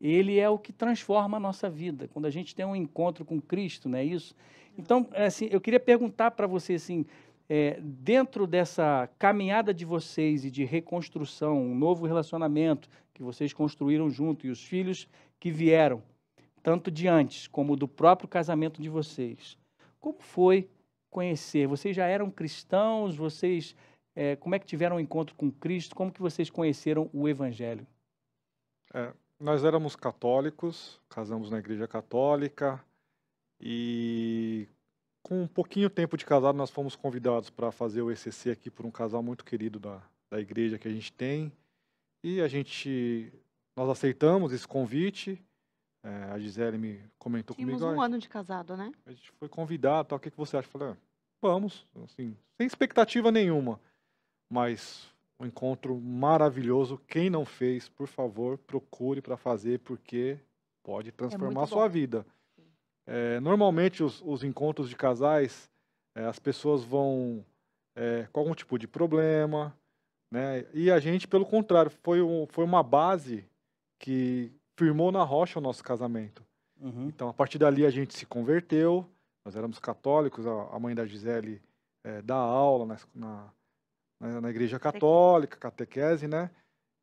ele é o que transforma a nossa vida. Quando a gente tem um encontro com Cristo, não é isso? Então, é assim, eu queria perguntar para você, assim, é, dentro dessa caminhada de vocês e de reconstrução, um novo relacionamento que vocês construíram junto e os filhos que vieram, tanto de antes como do próprio casamento de vocês, como foi conhecer? Vocês já eram cristãos? Vocês é, como é que tiveram um encontro com Cristo? Como que vocês conheceram o Evangelho? É, nós éramos católicos, casamos na Igreja Católica e com um pouquinho tempo de casado, nós fomos convidados para fazer o ECC aqui por um casal muito querido da, da igreja que a gente tem. E a gente, nós aceitamos esse convite. É, a Gisele me comentou Tínhamos comigo. Tínhamos um ano de casado, né? A gente foi convidado, tal, o que, que você acha? Eu falei, ah, vamos, assim, sem expectativa nenhuma. Mas um encontro maravilhoso. Quem não fez, por favor, procure para fazer, porque pode é transformar é a sua vida. É, normalmente, os, os, encontros de casais, é, as pessoas vão é, com algum tipo de problema, né? E a gente, pelo contrário, foi, um, foi uma base que firmou na rocha o nosso casamento. Uhum. Então, a partir dali, a gente se converteu, nós éramos católicos, a, a mãe da Gisele é, dá aula na, na, na igreja católica, catequese, né?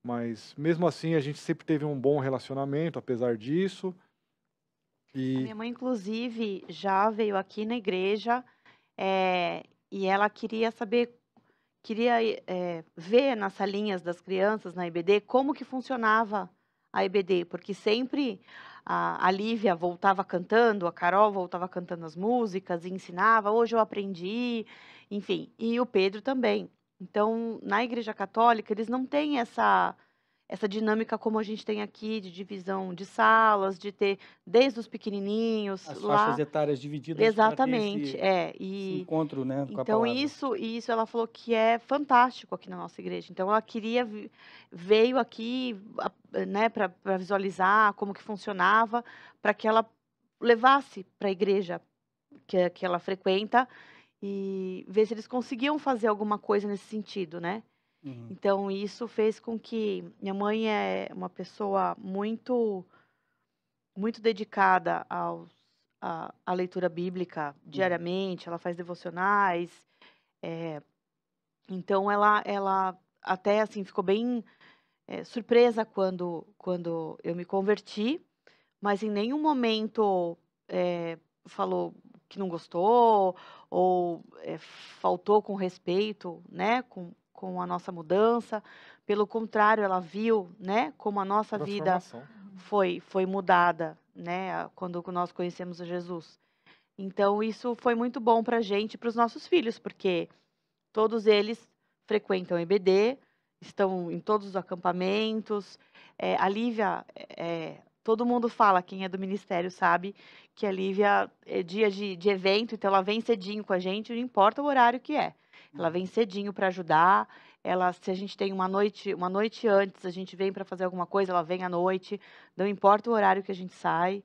Mas, mesmo assim, a gente sempre teve um bom relacionamento, apesar disso... E... minha mãe, inclusive, já veio aqui na igreja é, e ela queria saber, queria é, ver nas salinhas das crianças na EBD como que funcionava a EBD, porque sempre a, a Lívia voltava cantando, a Carol voltava cantando as músicas, e ensinava, hoje eu aprendi, enfim, e o Pedro também. Então, na Igreja Católica, eles não têm essa essa dinâmica como a gente tem aqui de divisão de salas, de ter desde os pequenininhos as lá, faixas etárias divididas exatamente esse, é e encontro né então isso isso ela falou que é fantástico aqui na nossa igreja então ela queria veio aqui né para visualizar como que funcionava para que ela levasse para a igreja que, que ela frequenta e ver se eles conseguiam fazer alguma coisa nesse sentido né Uhum. Então, isso fez com que minha mãe é uma pessoa muito muito dedicada aos, a, a leitura bíblica diariamente, ela faz devocionais. É, então, ela, ela até assim ficou bem é, surpresa quando, quando eu me converti, mas em nenhum momento é, falou que não gostou ou é, faltou com respeito né, com, com a nossa mudança. Pelo contrário, ela viu, né, como a nossa vida uhum. foi foi mudada, né, quando nós conhecemos Jesus. Então isso foi muito bom para a gente, para os nossos filhos, porque todos eles frequentam EBD, estão em todos os acampamentos. É, a Lívia, é, todo mundo fala, quem é do ministério sabe que a Lívia é dia de, de evento, então ela vem cedinho com a gente, não importa o horário que é. Ela vem cedinho para ajudar. Ela, se a gente tem uma noite, uma noite antes, a gente vem para fazer alguma coisa, ela vem à noite. Não importa o horário que a gente sai.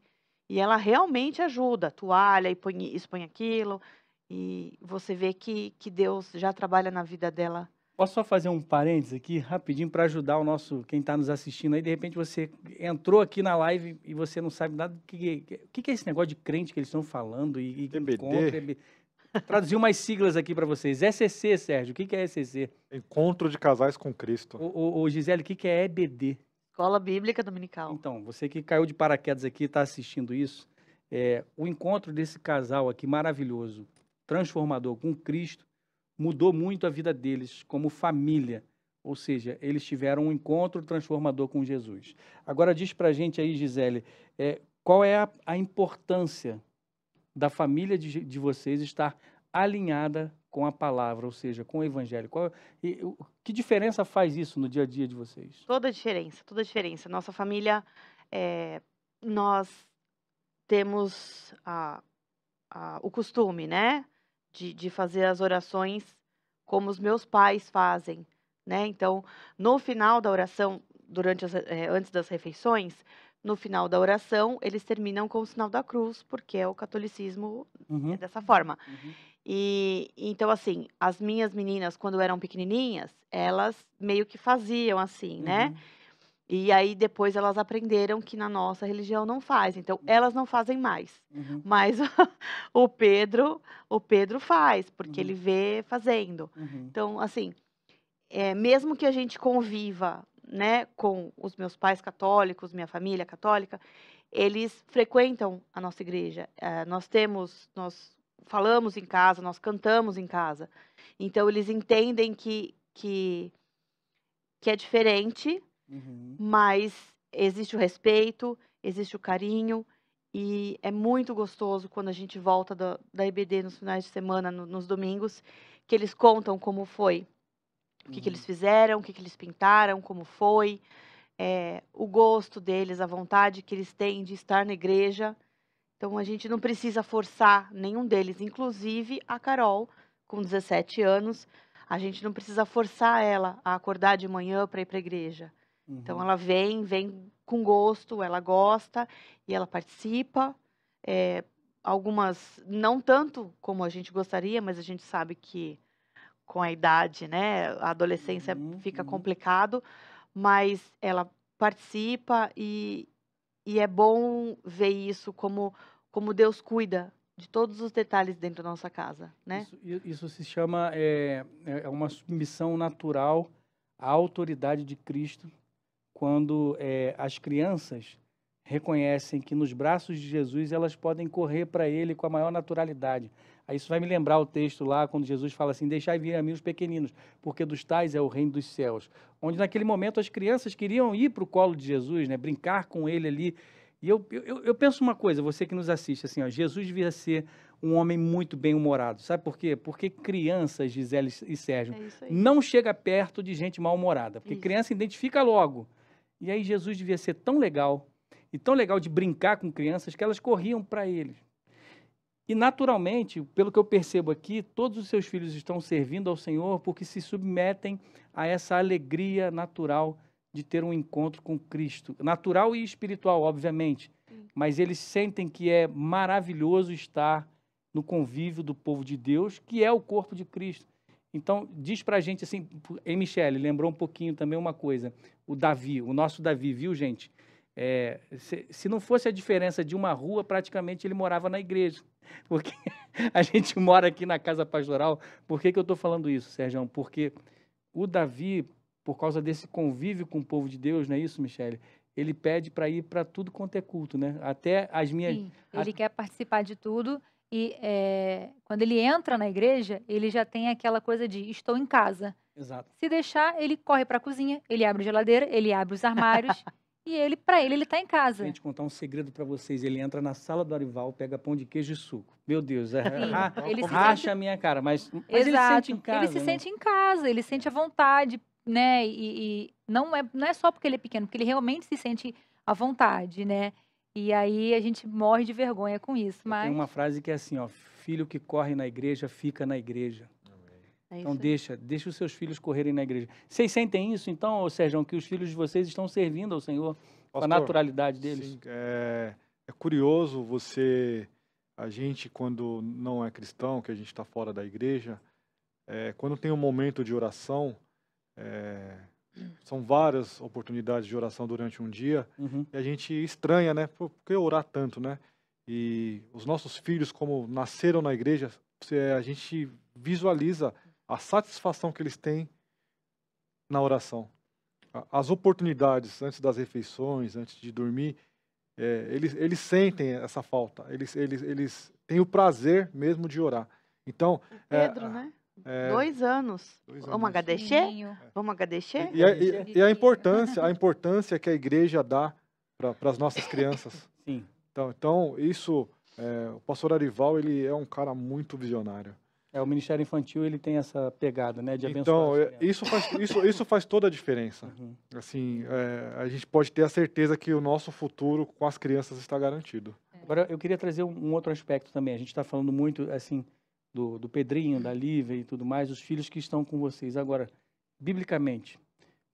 E ela realmente ajuda, toalha e põe isso, põe aquilo. E você vê que, que Deus já trabalha na vida dela. Posso só fazer um parênteses aqui, rapidinho, para ajudar o nosso, quem está nos assistindo aí. De repente você entrou aqui na live e você não sabe nada. O que, que, que, é esse negócio de crente que eles estão falando? E, e Contra, Traduzir umas siglas aqui para vocês. ECC, Sérgio, o que, que é ECC? Encontro de Casais com Cristo. Ô, ô, Gisele, o que, que é EBD? Escola Bíblica Dominical. Então, você que caiu de paraquedas aqui e está assistindo isso, é, o encontro desse casal aqui maravilhoso, transformador com Cristo, mudou muito a vida deles como família. Ou seja, eles tiveram um encontro transformador com Jesus. Agora diz para gente aí, Gisele, é, qual é a, a importância da família de, de vocês estar alinhada com a palavra, ou seja, com o evangelho? Qual, é, e, o, que diferença faz isso no dia a dia de vocês? Toda a diferença, toda a diferença. Nossa família, é, nós temos a, a, o costume, né, de, de fazer as orações como os meus pais fazem, né? Então, no final da oração, durante as, é, antes das refeições, no final da oração, eles terminam com o sinal da cruz, porque é o catolicismo uhum. é dessa forma. Uhum. E então assim, as minhas meninas quando eram pequenininhas, elas meio que faziam assim, né? uhum. né? E aí depois elas aprenderam que na nossa religião não faz. Então uhum. elas não fazem mais. Uhum. Mas o Pedro, o Pedro faz, porque uhum. ele vê fazendo. Uhum. Então assim, é, mesmo que a gente conviva né, com os meus pais católicos, minha família católica, eles frequentam a nossa igreja. É, nós temos, nós falamos em casa, nós cantamos em casa. Então eles entendem que que, que é diferente, uhum. mas existe o respeito, existe o carinho e é muito gostoso quando a gente volta da, da EBD nos finais de semana, no, nos domingos, que eles contam como foi o que, uhum. que eles uhum. fizeram, o que, que eles pintaram, como foi, é, o gosto deles, a vontade que eles têm de estar na igreja. Então a gente não precisa forçar nenhum deles, inclusive a Carol, com 17 anos, a gente não precisa forçar ela a acordar de manhã para ir para a igreja. Então, uhum. Então ela vem, vem com gosto, ela gosta e ela participa. É, algumas não tanto como a gente gostaria, mas a gente sabe que com a idade, né? A adolescência uhum, fica uhum. complicado, mas ela participa e, e é bom ver isso como, como Deus cuida de todos os detalhes dentro da nossa casa, né? Isso, isso se chama é, é, é uma submissão natural à autoridade de Cristo quando é, as crianças reconhecem que nos braços de Jesus elas podem correr para Ele com a maior naturalidade. Aí isso vai me lembrar o texto lá, quando Jesus fala assim: Deixai vir a mim os pequeninos, porque dos tais é o reino dos céus. Onde naquele momento as crianças queriam ir para o colo de Jesus, né, brincar com ele ali. E eu, eu, eu, penso uma coisa, você que nos assiste, assim, ó, Jesus devia ser um homem muito bem-humorado. Sabe por quê? Porque crianças, Gisele e Sérgio, é não chega perto de gente mal-humorada. Porque isso. criança identifica logo. E aí Jesus devia ser tão legal, e tão legal de brincar com crianças, que elas corriam para ele. E naturalmente, pelo que eu percebo aqui, todos os seus filhos estão servindo ao Senhor porque se submetem a essa alegria natural de ter um encontro com Cristo. Natural e espiritual, obviamente, mas eles sentem que é maravilhoso estar no convívio do povo de Deus, que é o corpo de Cristo. Então, diz pra gente assim, hein, Michele, lembrou um pouquinho também uma coisa, o Davi, o nosso Davi, viu, gente? É, se, se, não fosse a diferença de uma rua, praticamente ele morava na igreja. Porque a gente mora aqui na casa pastoral. Por que, que eu estou falando isso, Sérgio? Porque o Davi, por causa desse convívio com o povo de Deus, não é isso, Michele? Ele pede para ir para tudo quanto é culto, né? Até as minhas. Sim, ele a... quer participar de tudo. E é, quando ele entra na igreja, ele já tem aquela coisa de estou em casa. Exato. Se deixar, ele corre para a cozinha, ele abre a geladeira, ele abre os armários. E ele, para ele, ele está em casa. Gente, te contar um segredo para vocês. Ele entra na sala do Arival, pega pão de queijo e suco. Meu Deus, é, ele racha sente... a minha cara, mas, mas ele se sente em casa. Ele se né? sente em casa, ele sente a vontade, né? E, e, não, é, não é só porque ele é pequeno, porque ele realmente se sente à vontade, né? E aí a gente morre de vergonha com isso. Mas... Tem uma frase que é assim, ó, filho que corre na igreja fica na igreja. É então deixa, deixa os seus filhos correrem na igreja. Vocês sentem isso, então, Sérgio, que os filhos de vocês estão servindo ao Senhor Pastor, com a naturalidade deles? Sim, é, é curioso você, a gente quando não é cristão, que a gente está fora da igreja, é, quando tem um momento de oração, é, são várias oportunidades de oração durante um dia, uhum. e a gente estranha, né? Por que orar tanto, né? E os nossos filhos, como nasceram na igreja, a gente visualiza a satisfação que eles têm na oração. As oportunidades antes das refeições, antes de dormir, é, eles, eles sentem essa falta, eles, eles, eles têm o prazer mesmo de orar. Então, é, Pedro, é, né? É, dois anos. Dois anos. Vamos agradecer? Vamos agradecer? E, é, e, e, a importância, a importância que a igreja dá para as nossas crianças. Sim. Então, então isso, é, o pastor Arival, ele é um cara muito visionário. É, o Ministério Infantil ele tem essa pegada, né, de então, abençoar. Então, isso faz, isso, isso faz toda a diferença. Uhum. Assim, é, a gente pode ter a certeza que o nosso futuro com as crianças está garantido. É. Agora, eu queria trazer um, outro aspecto também. A gente está falando muito, assim, do, do Pedrinho, da Lívia e tudo mais, os filhos que estão com vocês. Agora, biblicamente,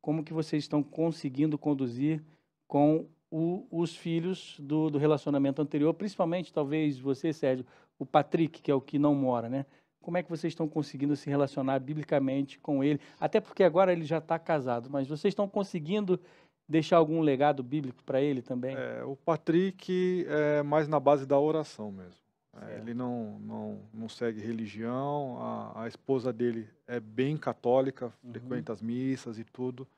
como que vocês estão conseguindo conduzir com o, os filhos do, do relacionamento anterior, principalmente, talvez, você, Sérgio, o Patrick, que é o que não mora, né? como é que vocês estão conseguindo se relacionar biblicamente com ele? Até porque agora ele já está casado, mas vocês estão conseguindo deixar algum legado bíblico para ele também? É, o Patrick é mais na base da oração mesmo. É, ele não, não, não segue religião, a, a esposa dele é bem católica, uhum. frequenta as missas e tudo.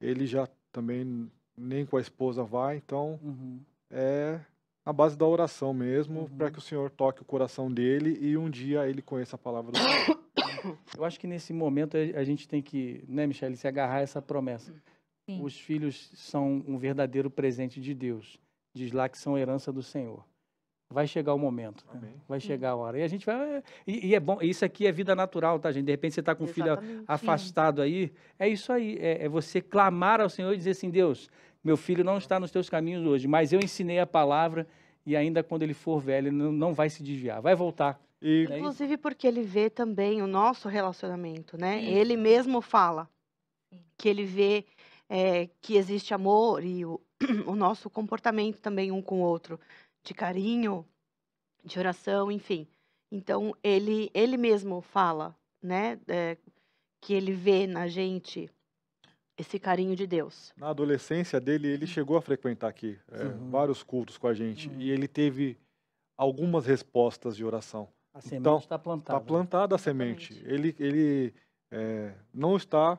Ele já também nem com a esposa vai, então uhum. é a base da oração mesmo, uhum. para que o Senhor toque o coração dele e um dia ele conheça a palavra do Senhor. Eu acho que nesse momento a gente tem que, né, Michele, se agarrar a essa promessa. Sim. Os filhos são um verdadeiro presente de Deus. Diz lá que são herança do Senhor. Vai chegar o momento, né? vai chegar a hora. E a gente vai. E, e, é bom, isso aqui é vida natural, tá, gente? De repente você está com o um filho afastado aí. É isso aí, é, é você clamar ao Senhor e dizer assim: Deus, meu filho não está nos teus caminhos hoje, mas eu ensinei a palavra e ainda quando ele for velho, ele não vai se desviar, vai voltar. E... É Inclusive porque ele vê também o nosso relacionamento, né? Sim. Ele mesmo fala que ele vê é, que existe amor e o, o nosso comportamento também um com o outro, de carinho, de oração, enfim. Então ele ele mesmo fala, né? É, que ele vê na gente esse carinho de Deus. Na adolescência dele, ele uhum. chegou a frequentar aqui é, uhum. vários cultos com a gente uhum. e ele teve algumas respostas de oração. A então, semente está plantada. Está plantada a semente. Ele, ele é, não está,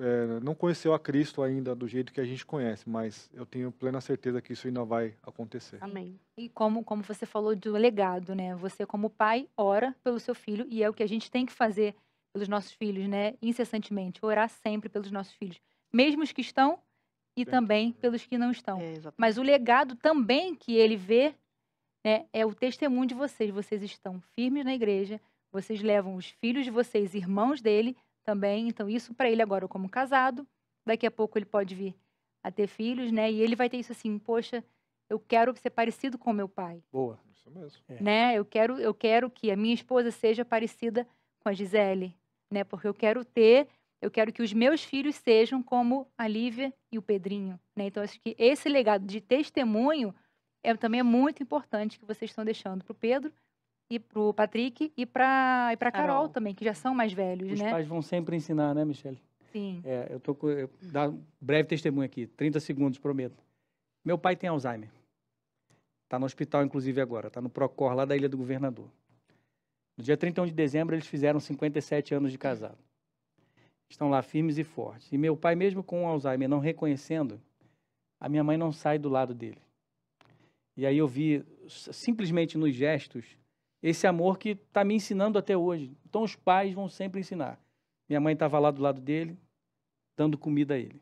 é, não conheceu a Cristo ainda do jeito que a gente conhece, mas eu tenho plena certeza que isso ainda vai acontecer. Amém. E como, como você falou do legado, né? Você como pai ora pelo seu filho e é o que a gente tem que fazer pelos nossos filhos, né? Incessantemente, orar sempre pelos nossos filhos, mesmo os que estão e Sim. também pelos que não estão. É, Mas o legado também que ele vê né, é o testemunho de vocês. Vocês estão firmes na igreja, vocês levam os filhos de vocês, irmãos dele também. Então, isso para ele agora como casado. Daqui a pouco ele pode vir a ter filhos, né? E ele vai ter isso assim, poxa, eu quero ser parecido com meu pai. Boa, isso mesmo. É. Né? Eu quero, eu quero que a minha esposa seja parecida com a Gisele, né? Porque eu quero ter, eu quero que os meus filhos sejam como a Lívia e o Pedrinho, né? Então acho que esse legado de testemunho é também é muito importante que vocês estão deixando para o Pedro e para o Patrick e para e para Carol, Carol também, que já são mais velhos, os né? Os pais vão sempre ensinar, né, Michele? Sim. É, eu tô com, dá um breve testemunho aqui, 30 segundos, prometo. Meu pai tem Alzheimer. Está no hospital, inclusive, agora. Está no PROCOR, lá da Ilha do Governador. No dia 31 de dezembro, eles fizeram 57 anos de casado. Estão lá firmes e fortes. E meu pai, mesmo com Alzheimer, não reconhecendo, a minha mãe não sai do lado dele. E aí eu vi, simplesmente nos gestos, esse amor que está me ensinando até hoje. Então os pais vão sempre ensinar. Minha mãe estava lá do lado dele, dando comida a ele.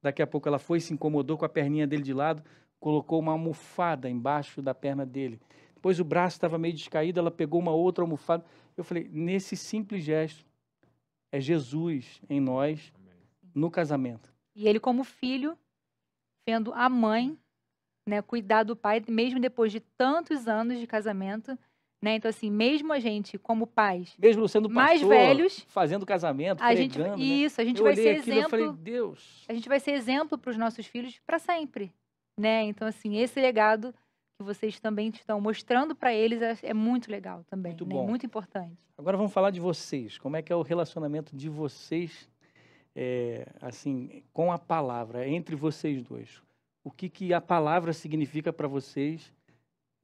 Daqui a pouco ela foi, se incomodou com a perninha dele de lado, colocou uma almofada embaixo da perna dele Pois o braço estava meio descaído, ela pegou uma outra almofada. Eu falei, nesse simples gesto, é Jesus em nós, no casamento. E ele, como filho, vendo a mãe né, cuidar do pai, mesmo depois de tantos anos de casamento, né? Então, assim, mesmo a gente, como pais, mesmo sendo pastor, mais velhos, fazendo casamento, a gente, pregando, né? isso, né? a gente eu vai ser exemplo. Falei, Deus. A gente vai ser exemplo para os nossos filhos para sempre, né? Então, assim, esse legado que vocês também estão mostrando para eles é, é, muito legal também. Muito né? bom. Muito importante. Agora vamos falar de vocês. Como é que é o relacionamento de vocês, é, assim, com a palavra, entre vocês dois? O que, que a palavra significa para vocês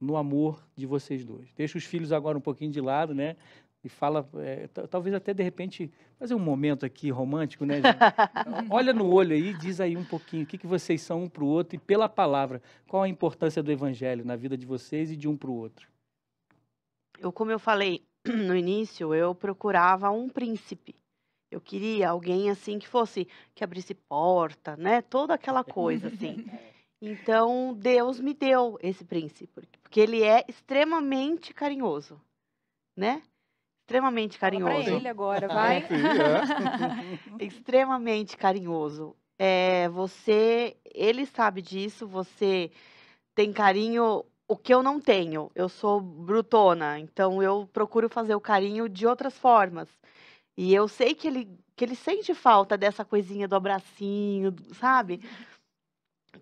no amor de vocês dois? Deixa os filhos agora um pouquinho de lado, né? e fala, é, talvez até de repente, fazer um momento aqui romântico, né? Olha no olho aí, diz aí um pouquinho o que, que vocês são um para o outro e pela palavra, qual a importância do evangelho na vida de vocês e de um para o outro? Eu, como eu falei no início, eu procurava um príncipe. Eu queria alguém assim que fosse, que abrisse porta, né? Toda aquela coisa, assim. É. Então, Deus me deu esse príncipe, porque ele é extremamente carinhoso, né? extremamente carinhoso. Fala ele agora, é. vai. É. extremamente carinhoso. É, você, ele sabe disso, você tem carinho, o que eu não tenho. Eu sou brutona, então eu procuro fazer o carinho de outras formas. E eu sei que ele, que ele sente falta dessa coisinha do abracinho, sabe?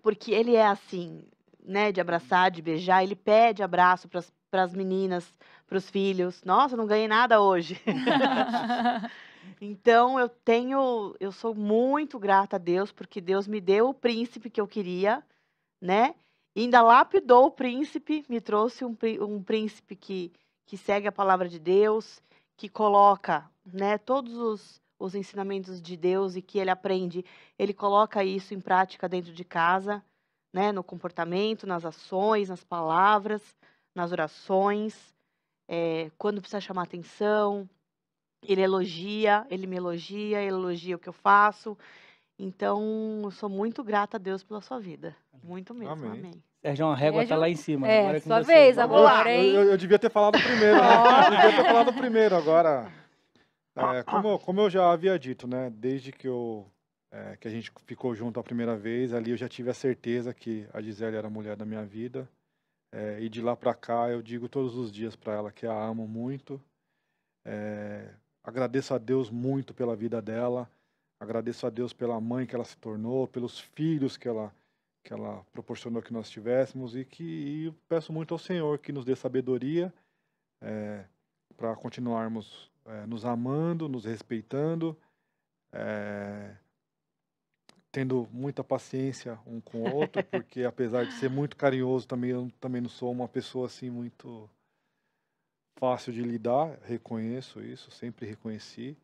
Porque ele é assim, né, de abraçar, de beijar, ele pede abraço para as meninas, para os filhos. Nossa, não ganhei nada hoje. então eu tenho, eu sou muito grata a Deus porque Deus me deu o príncipe que eu queria, né? E ainda lapidou o príncipe, me trouxe um, um príncipe que, que segue a palavra de Deus, que coloca, né, todos os, os ensinamentos de Deus e que ele aprende, ele coloca isso em prática dentro de casa, né, no comportamento, nas ações, nas palavras, nas orações é, quando precisa chamar atenção, ele elogia, ele me elogia, ele elogia o que eu faço. Então, eu sou muito grata a Deus pela sua vida. Muito mesmo. Amém. amém. Sérgio, a régua está lá em cima. É, agora é sua vez, agora, hein? Eu, eu, eu, devia ter falado primeiro, né? eu devia ter falado primeiro agora. É, como, como eu já havia dito, né? Desde que eu é, que a gente ficou junto a primeira vez, ali eu já tive a certeza que a Gisele era a mulher da minha vida. É, e de lá para cá eu digo todos os dias para ela que a amo muito. É, agradeço a Deus muito pela vida dela. Agradeço a Deus pela mãe que ela se tornou, pelos filhos que ela que ela proporcionou que nós tivéssemos e que e peço muito ao Senhor que nos dê sabedoria é, para continuarmos é, nos amando, nos respeitando é, tendo muita paciência um com o outro, porque apesar de ser muito carinhoso, também eu também não sou uma pessoa assim muito fácil de lidar, reconheço isso, sempre reconheci,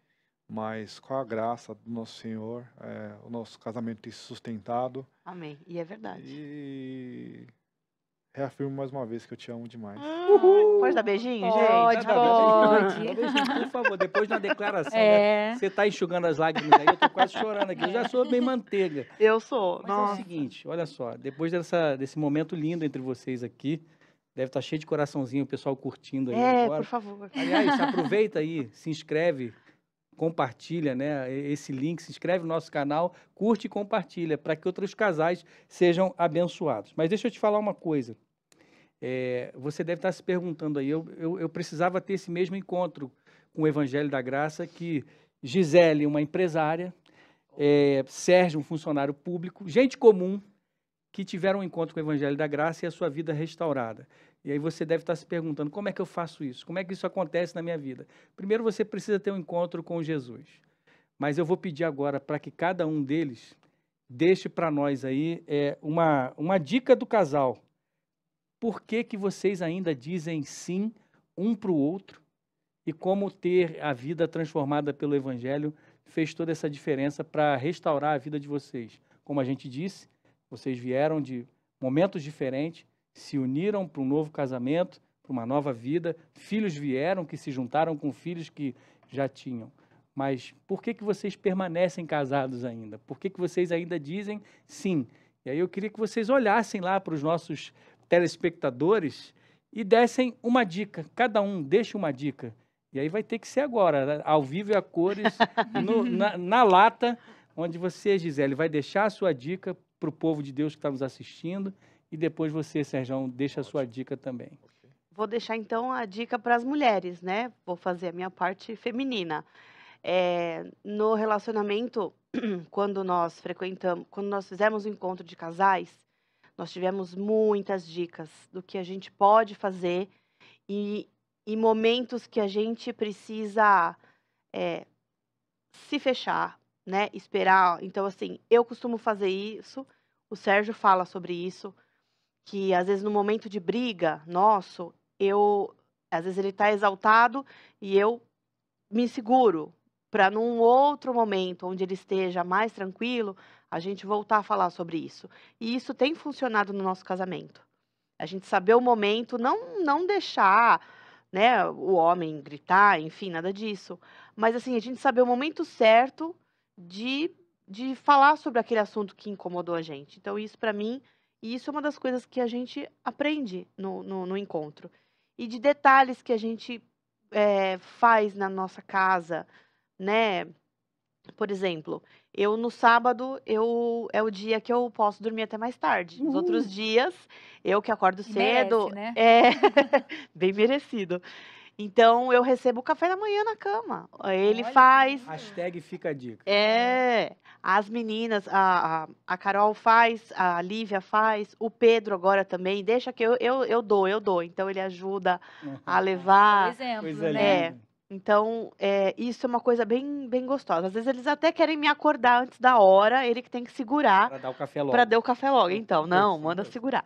mas com a graça do nosso Senhor, é, o nosso casamento tem se sustentado. Amém. E é verdade. E reafirmo mais uma vez que eu te amo demais. Ah, Uhul. Pode dar beijinho, pode, gente? Pode, pode. por favor, depois da declaração, é. né? Você tá enxugando as lágrimas aí, eu tô quase chorando aqui. Eu já sou bem manteiga. Eu sou. Mas Nossa. é o seguinte, olha só, depois dessa, desse momento lindo entre vocês aqui, deve estar tá cheio de coraçãozinho o pessoal curtindo aí é, agora. É, por favor. Aliás, aproveita aí, se inscreve compartilha, né, esse link, se inscreve no nosso canal, curte e compartilha para que outros casais sejam abençoados. Mas deixa eu te falar uma coisa. É, você deve estar se perguntando aí, eu, eu, eu precisava ter esse mesmo encontro com o Evangelho da Graça que Gisele, uma empresária, é, Sérgio, um funcionário público, gente comum que tiveram um encontro com o Evangelho da Graça e a sua vida restaurada. E aí você deve estar se perguntando: como é que eu faço isso? Como é que isso acontece na minha vida? Primeiro você precisa ter um encontro com Jesus. Mas eu vou pedir agora para que cada um deles deixe para nós aí é, uma, uma dica do casal. Por que, que vocês ainda dizem sim um para o outro? E como ter a vida transformada pelo Evangelho fez toda essa diferença para restaurar a vida de vocês? Como a gente disse, vocês vieram de momentos diferentes, se uniram para um novo casamento, para uma nova vida. Filhos vieram que se juntaram com filhos que já tinham. Mas por que, que vocês permanecem casados ainda? Por que, que vocês ainda dizem sim? E aí eu queria que vocês olhassem lá para os nossos telespectadores e dessem uma dica. Cada um deixa uma dica. E aí vai ter que ser agora, né? ao vivo e a cores, no, na, na, lata, onde você, Gisele, vai deixar a sua dica para o povo de Deus que está nos assistindo e depois você, Sérgio, deixa a sua dica também. Vou deixar então a dica para as mulheres, né? Vou fazer a minha parte feminina. É, no relacionamento, quando nós frequentamos, quando nós fizemos o um encontro de casais, nós tivemos muitas dicas do que a gente pode fazer e, e momentos que a gente precisa é, se fechar, né? Esperar. Então, assim, eu costumo fazer isso, o Sérgio fala sobre isso, que às vezes no momento de briga nosso, eu às vezes ele está exaltado e eu me seguro para num outro momento onde ele esteja mais tranquilo, a gente voltar a falar sobre isso. E isso tem funcionado no nosso casamento. A gente saber o momento, não não deixar, né, o homem gritar, enfim, nada disso, mas assim, a gente saber o momento certo de de falar sobre aquele assunto que incomodou a gente. Então isso para mim e isso é uma das coisas que a gente aprende no, no, no encontro. E de detalhes que a gente é, faz na nossa casa, né? Por exemplo, eu no sábado eu é o dia que eu posso dormir até mais tarde. Nos outros uhum. dias, eu que acordo cedo, Merece, né? é bem merecido. Então eu recebo o café da manhã na cama. Ele Olha, faz. Hashtag fica a dica. É. As meninas, a, a, Carol faz, a Lívia faz, o Pedro agora também. Deixa que eu, eu, eu dou, eu dou. Então ele ajuda a levar. Por exemplo, né? É. Então, é, isso é uma coisa bem, bem gostosa. Às vezes eles até querem me acordar antes da hora, ele que tem que segurar. Para dar o café logo. Para dar o café logo. Então, não, manda segurar.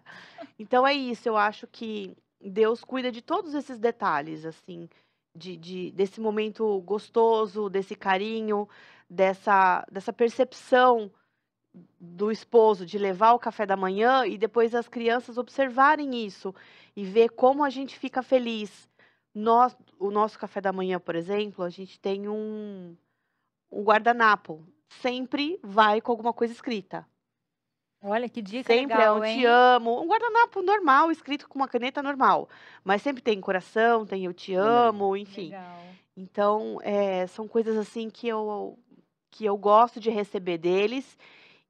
Então é isso, eu acho que Deus cuida de todos esses detalhes, assim, de, de, desse momento gostoso, desse carinho, dessa, dessa percepção do esposo de levar o café da manhã e depois as crianças observarem isso e ver como a gente fica feliz. Nós, o nosso café da manhã, por exemplo, a gente tem um, um guardanapo. Sempre vai com alguma coisa escrita. Olha que dica sempre é legal, é um hein? te amo, um guardanapo normal escrito com uma caneta normal, mas sempre tem coração, tem eu te hum, amo, hum, enfim. Legal. Então é, são coisas assim que eu que eu gosto de receber deles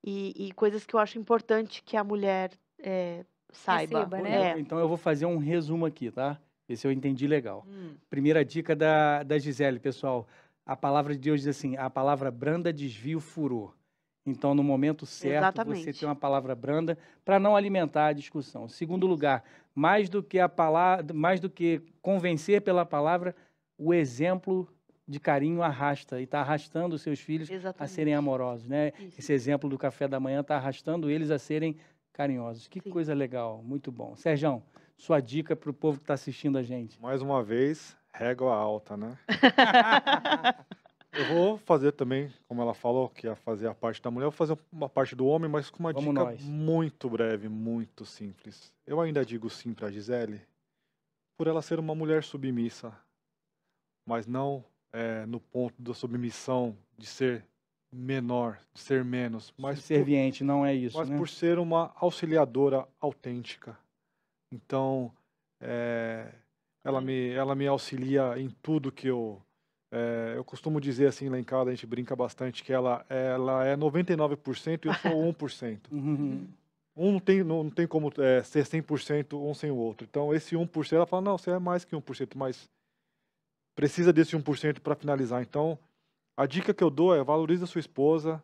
e, e coisas que eu acho importante que a mulher é, saiba. Receba, né? é. Então eu vou fazer um resumo aqui, tá? Esse eu entendi legal. Hum. Primeira dica da, da Gisele, pessoal. A palavra de Deus diz assim: a palavra branda desvia o furor. Então, no momento certo, Exatamente. você tem uma palavra branda para não alimentar a discussão. Segundo lugar, mais do que a palavra, mais do que convencer pela palavra, o exemplo de carinho arrasta e está arrastando os seus filhos Exatamente. a serem amorosos, né? Isso. Esse exemplo do café da manhã está arrastando eles a serem carinhosos. Que Sim. coisa legal, muito bom. Serjão, sua dica para o povo que está assistindo a gente. Mais uma vez, régua alta, né? Eu vou fazer também, como ela falou, que ia é fazer a parte da mulher, vou fazer uma parte do homem, mas com uma Vamos dica nós. muito breve, muito simples. Eu ainda digo sim para Gisele, por ela ser uma mulher submissa, mas não é, no ponto da submissão de ser menor, de ser menos, mas serviente, não é isso, mas né? por ser uma auxiliadora autêntica. Então, é, ela me ela me auxilia em tudo que eu é, eu costumo dizer assim lá em casa, a gente brinca bastante que ela, ela é 99% e eu sou 1%. uhum. Um não tem, não, tem como é, ser 100% um sem o outro. Então, esse 1%, ela fala, não, você é mais que 1%, mas precisa desse 1% para finalizar. Então, a dica que eu dou é valorize a sua esposa,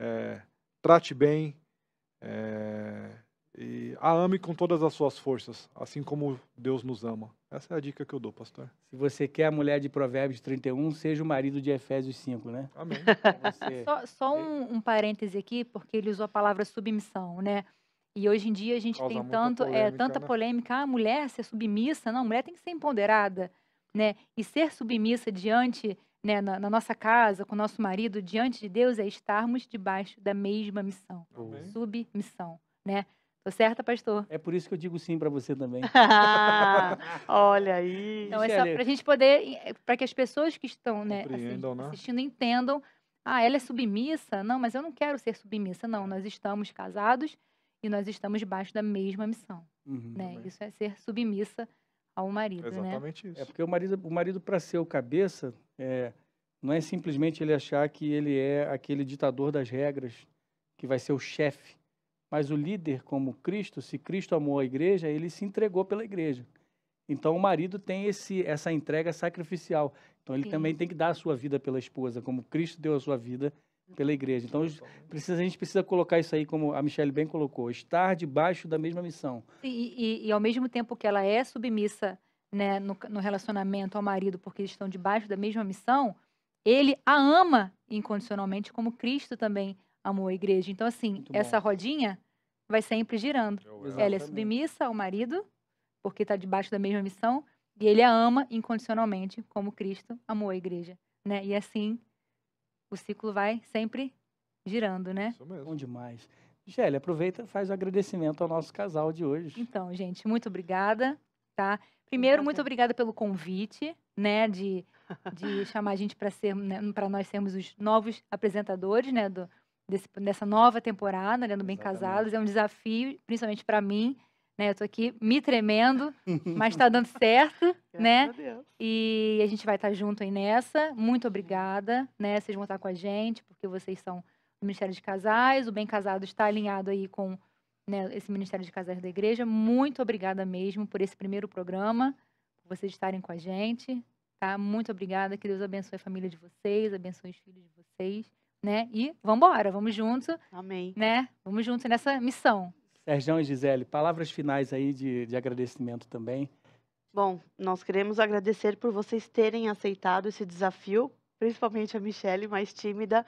é, trate bem, é, e a ame com todas as suas forças, assim como Deus nos ama. Essa é a dica que eu dou, pastor. Se você quer a mulher de Provérbios 31, seja o marido de Efésios 5, né? Amém. Você... só, só um, um, parêntese aqui, porque ele usou a palavra submissão, né? E hoje em dia a gente tem tanto, é, polêmica, é, tanta né? polêmica, ah, a mulher ser submissa, não, a mulher tem que ser empoderada, né? E ser submissa diante, né, na, na nossa casa, com o nosso marido, diante de Deus, é estarmos debaixo da mesma missão, Amém. submissão, né? Tô certa, pastor? É por isso que eu digo sim para você também. Olha aí. Então é só para a gente poder, eh, para que as pessoas que estão né, assistindo, né? assistindo entendam. Ah, ela é submissa? Não, mas eu não quero ser submissa. Não, nós estamos casados e nós estamos debaixo da mesma missão. Uhum, né? Isso é ser submissa ao marido, né? Exatamente né? isso. É porque o marido, o marido para ser o cabeça, é, não é simplesmente ele achar que ele é aquele ditador das regras, que vai ser o chefe mas o líder, como Cristo, se Cristo amou a igreja, ele se entregou pela igreja. Então o marido tem esse, essa entrega sacrificial. Então ele Sim. também tem que dar a sua vida pela esposa, como Cristo deu a sua vida pela igreja. Então precisa, a gente precisa colocar isso aí, como a Michelle bem colocou, estar debaixo da mesma missão. E, e, e ao mesmo tempo que ela é submissa né, no, no relacionamento ao marido, porque eles estão debaixo da mesma missão, ele a ama incondicionalmente, como Cristo também amou a igreja. Então, assim, essa rodinha vai sempre girando. Exatamente. É Ela é submissa ao marido, porque está debaixo da mesma missão, e ele a ama incondicionalmente, como Cristo amou a igreja. Né? E assim, o ciclo vai sempre girando, né? Isso mesmo. Bom demais. Gélia, aproveita e faz o agradecimento ao nosso casal de hoje. Então, gente, muito obrigada, tá? Primeiro, muito obrigada pelo convite, né, de, de chamar a gente para ser, né, para nós sermos os novos apresentadores, né, do, desse, dessa nova temporada, né, do Bem Exatamente. Casados. É um desafio, principalmente para mim. Né? Eu tô aqui me tremendo, mas está dando certo, né? E a gente vai estar tá junto aí nessa. Muito obrigada, né? Vocês vão estar tá com a gente, porque vocês são do Ministério de Casais. O Bem Casado está alinhado aí com né, esse Ministério de Casais da Igreja. Muito obrigada mesmo por esse primeiro programa, por vocês estarem com a gente. Tá? Muito obrigada. Que Deus abençoe a família de vocês, abençoe os filhos de vocês né? E vamos embora, vamos juntos Amém. Né? Vamos juntos nessa missão. Sérgio e Gisele, palavras finais aí de, de agradecimento também. Bom, nós queremos agradecer por vocês terem aceitado esse desafio, principalmente a Michelle, mais tímida.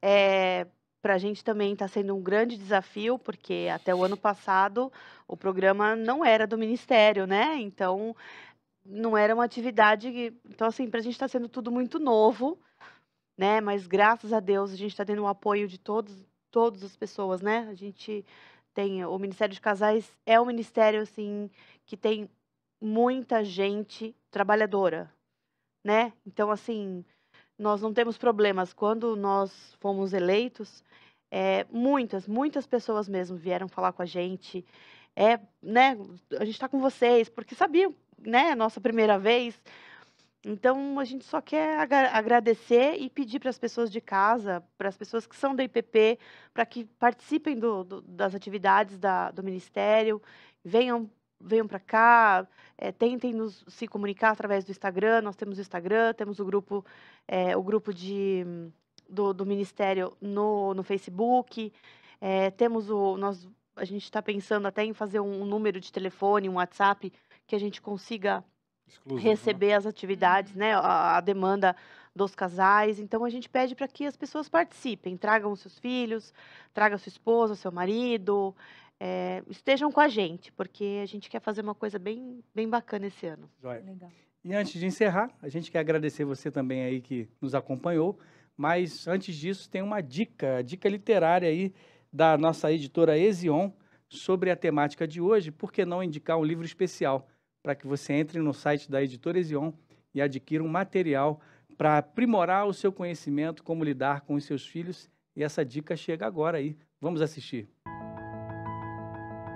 É, para a gente também está sendo um grande desafio, porque até o ano passado o programa não era do Ministério, né? Então, não era uma atividade. Então, assim, para a gente está sendo tudo muito novo né? Mas graças a Deus a gente está tendo o apoio de todos, todas as pessoas, né? A gente tem o Ministério de Casais é um ministério assim que tem muita gente trabalhadora, né? Então assim nós não temos problemas quando nós fomos eleitos. É, muitas, muitas pessoas mesmo vieram falar com a gente. É, né? A gente está com vocês porque sabiam, né? Nossa primeira vez então, a gente só quer agradecer e pedir para as pessoas de casa, para as pessoas que são do IPP, para que participem do, do, das atividades da, do Ministério, venham, venham para cá, é, tentem nos, se comunicar através do Instagram, nós temos o Instagram, temos o grupo, é, o grupo de, do, do Ministério no, no Facebook, é, temos o... Nós, a gente está pensando até em fazer um, um número de telefone, um WhatsApp, que a gente consiga né? receber né? as atividades, né, a, a, demanda dos casais. Então a gente pede para que as pessoas participem, tragam seus filhos, tragam sua esposa, seu marido, é, estejam com a gente, porque a gente quer fazer uma coisa bem, bem bacana esse ano. Legal. E antes de encerrar, a gente quer agradecer você também aí que nos acompanhou. Mas antes disso, tem uma dica, dica literária aí da nossa editora Ezion sobre a temática de hoje. Por que não indicar um livro especial? para que você entre no site da Editora Ezion e adquira um material para aprimorar o seu conhecimento como lidar com os seus filhos. E essa dica chega agora aí. Vamos assistir.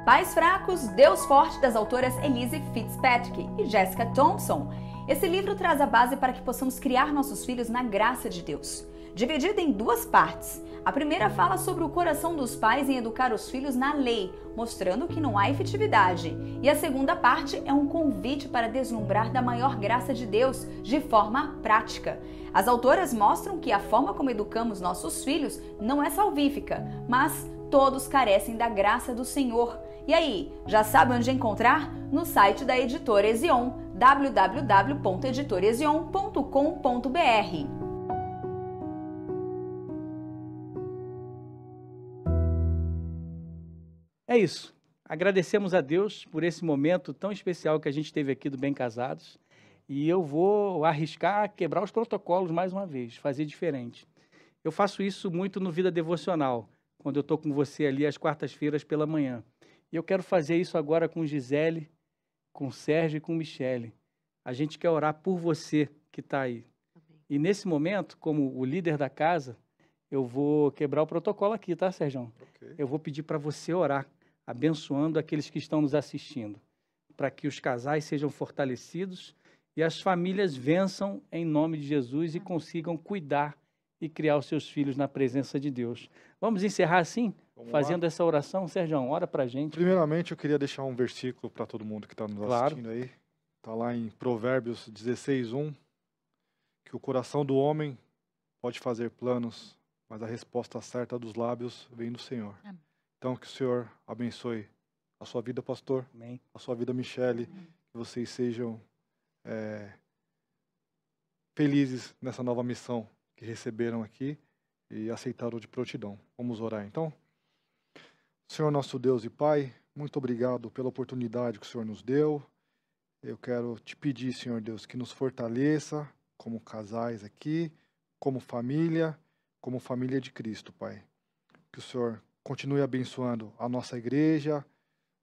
Pais Fracos, Deus Forte, das autoras Elise Fitzpatrick e Jessica Thompson. Esse livro traz a base para que possamos criar nossos filhos na graça de Deus dividida em duas partes. A primeira fala sobre o coração dos pais em educar os filhos na lei, mostrando que não há efetividade. E a segunda parte é um convite para deslumbrar da maior graça de Deus de forma prática. As autoras mostram que a forma como educamos nossos filhos não é salvífica, mas todos carecem da graça do Senhor. E aí, já sabe onde encontrar? No site da editora Ezion, www.editoraezion.com.br. É isso. Agradecemos a Deus por esse momento tão especial que a gente teve aqui do Bem Casados. E eu vou arriscar quebrar os protocolos mais uma vez, fazer diferente. Eu faço isso muito no Vida Devocional, quando eu estou com você ali às quartas-feiras pela manhã. E eu quero fazer isso agora com Gisele, com Sérgio e com Michele. A gente quer orar por você que está aí. E nesse momento, como o líder da casa, eu vou quebrar o protocolo aqui, tá, Sérgio? Okay. Eu vou pedir para você orar abençoando aqueles que estão nos assistindo, para que os casais sejam fortalecidos e as famílias vençam em nome de Jesus e consigam cuidar e criar os seus filhos na presença de Deus. Vamos encerrar assim, Vamos fazendo lá. essa oração. Sérgio, ora para a gente. Primeiramente, eu queria deixar um versículo para todo mundo que está nos claro. assistindo aí. Está lá em Provérbios 16, 1, que o coração do homem pode fazer planos, mas a resposta certa dos lábios vem do Senhor. Amém. Então, que o Senhor abençoe a sua vida, pastor. Amém. A sua vida, Michele. Que vocês sejam é, felizes nessa nova missão que receberam aqui e aceitaram de prontidão. Vamos orar então? Senhor nosso Deus e Pai, muito obrigado pela oportunidade que o Senhor nos deu. Eu quero te pedir, Senhor Deus, que nos fortaleça como casais aqui, como família, como família de Cristo, Pai. Que o Senhor continue abençoando a nossa igreja,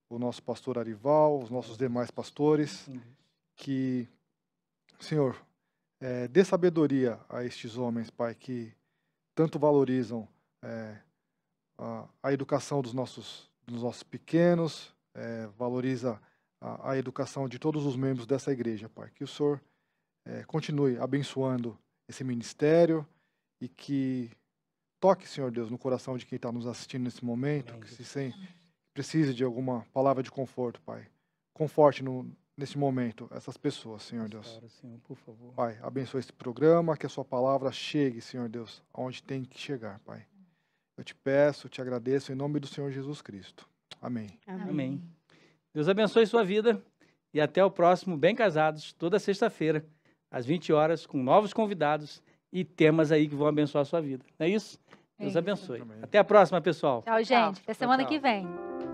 o nosso pastor Arival, os nossos demais pastores, uhum. que, Senhor, é, dê sabedoria a estes homens, Pai, que tanto valorizam é, a, a, educação dos nossos, dos nossos pequenos, é, valoriza a, a, educação de todos os membros dessa igreja, Pai. Que o Senhor é, continue abençoando esse ministério e que Toque, Senhor Deus, no coração de quem está nos assistindo nesse momento, Amém. que se sem precisa de alguma palavra de conforto, Pai. Conforte no, nesse momento essas pessoas, Senhor Deus. Senhor, por favor. Pai, abençoe esse programa, que a sua palavra chegue, Senhor Deus, aonde tem que chegar, Pai. Eu te peço, te agradeço em nome do Senhor Jesus Cristo. Amém. Amém. Amém. Deus abençoe sua vida e até o próximo Bem Casados, toda sexta-feira, às 20 horas, com novos convidados e temas aí que vão abençoar a sua vida. Não é isso? Deus é abençoe. Até a próxima, pessoal. Tchau, gente. Tchau. Até semana tchau, tchau. que vem.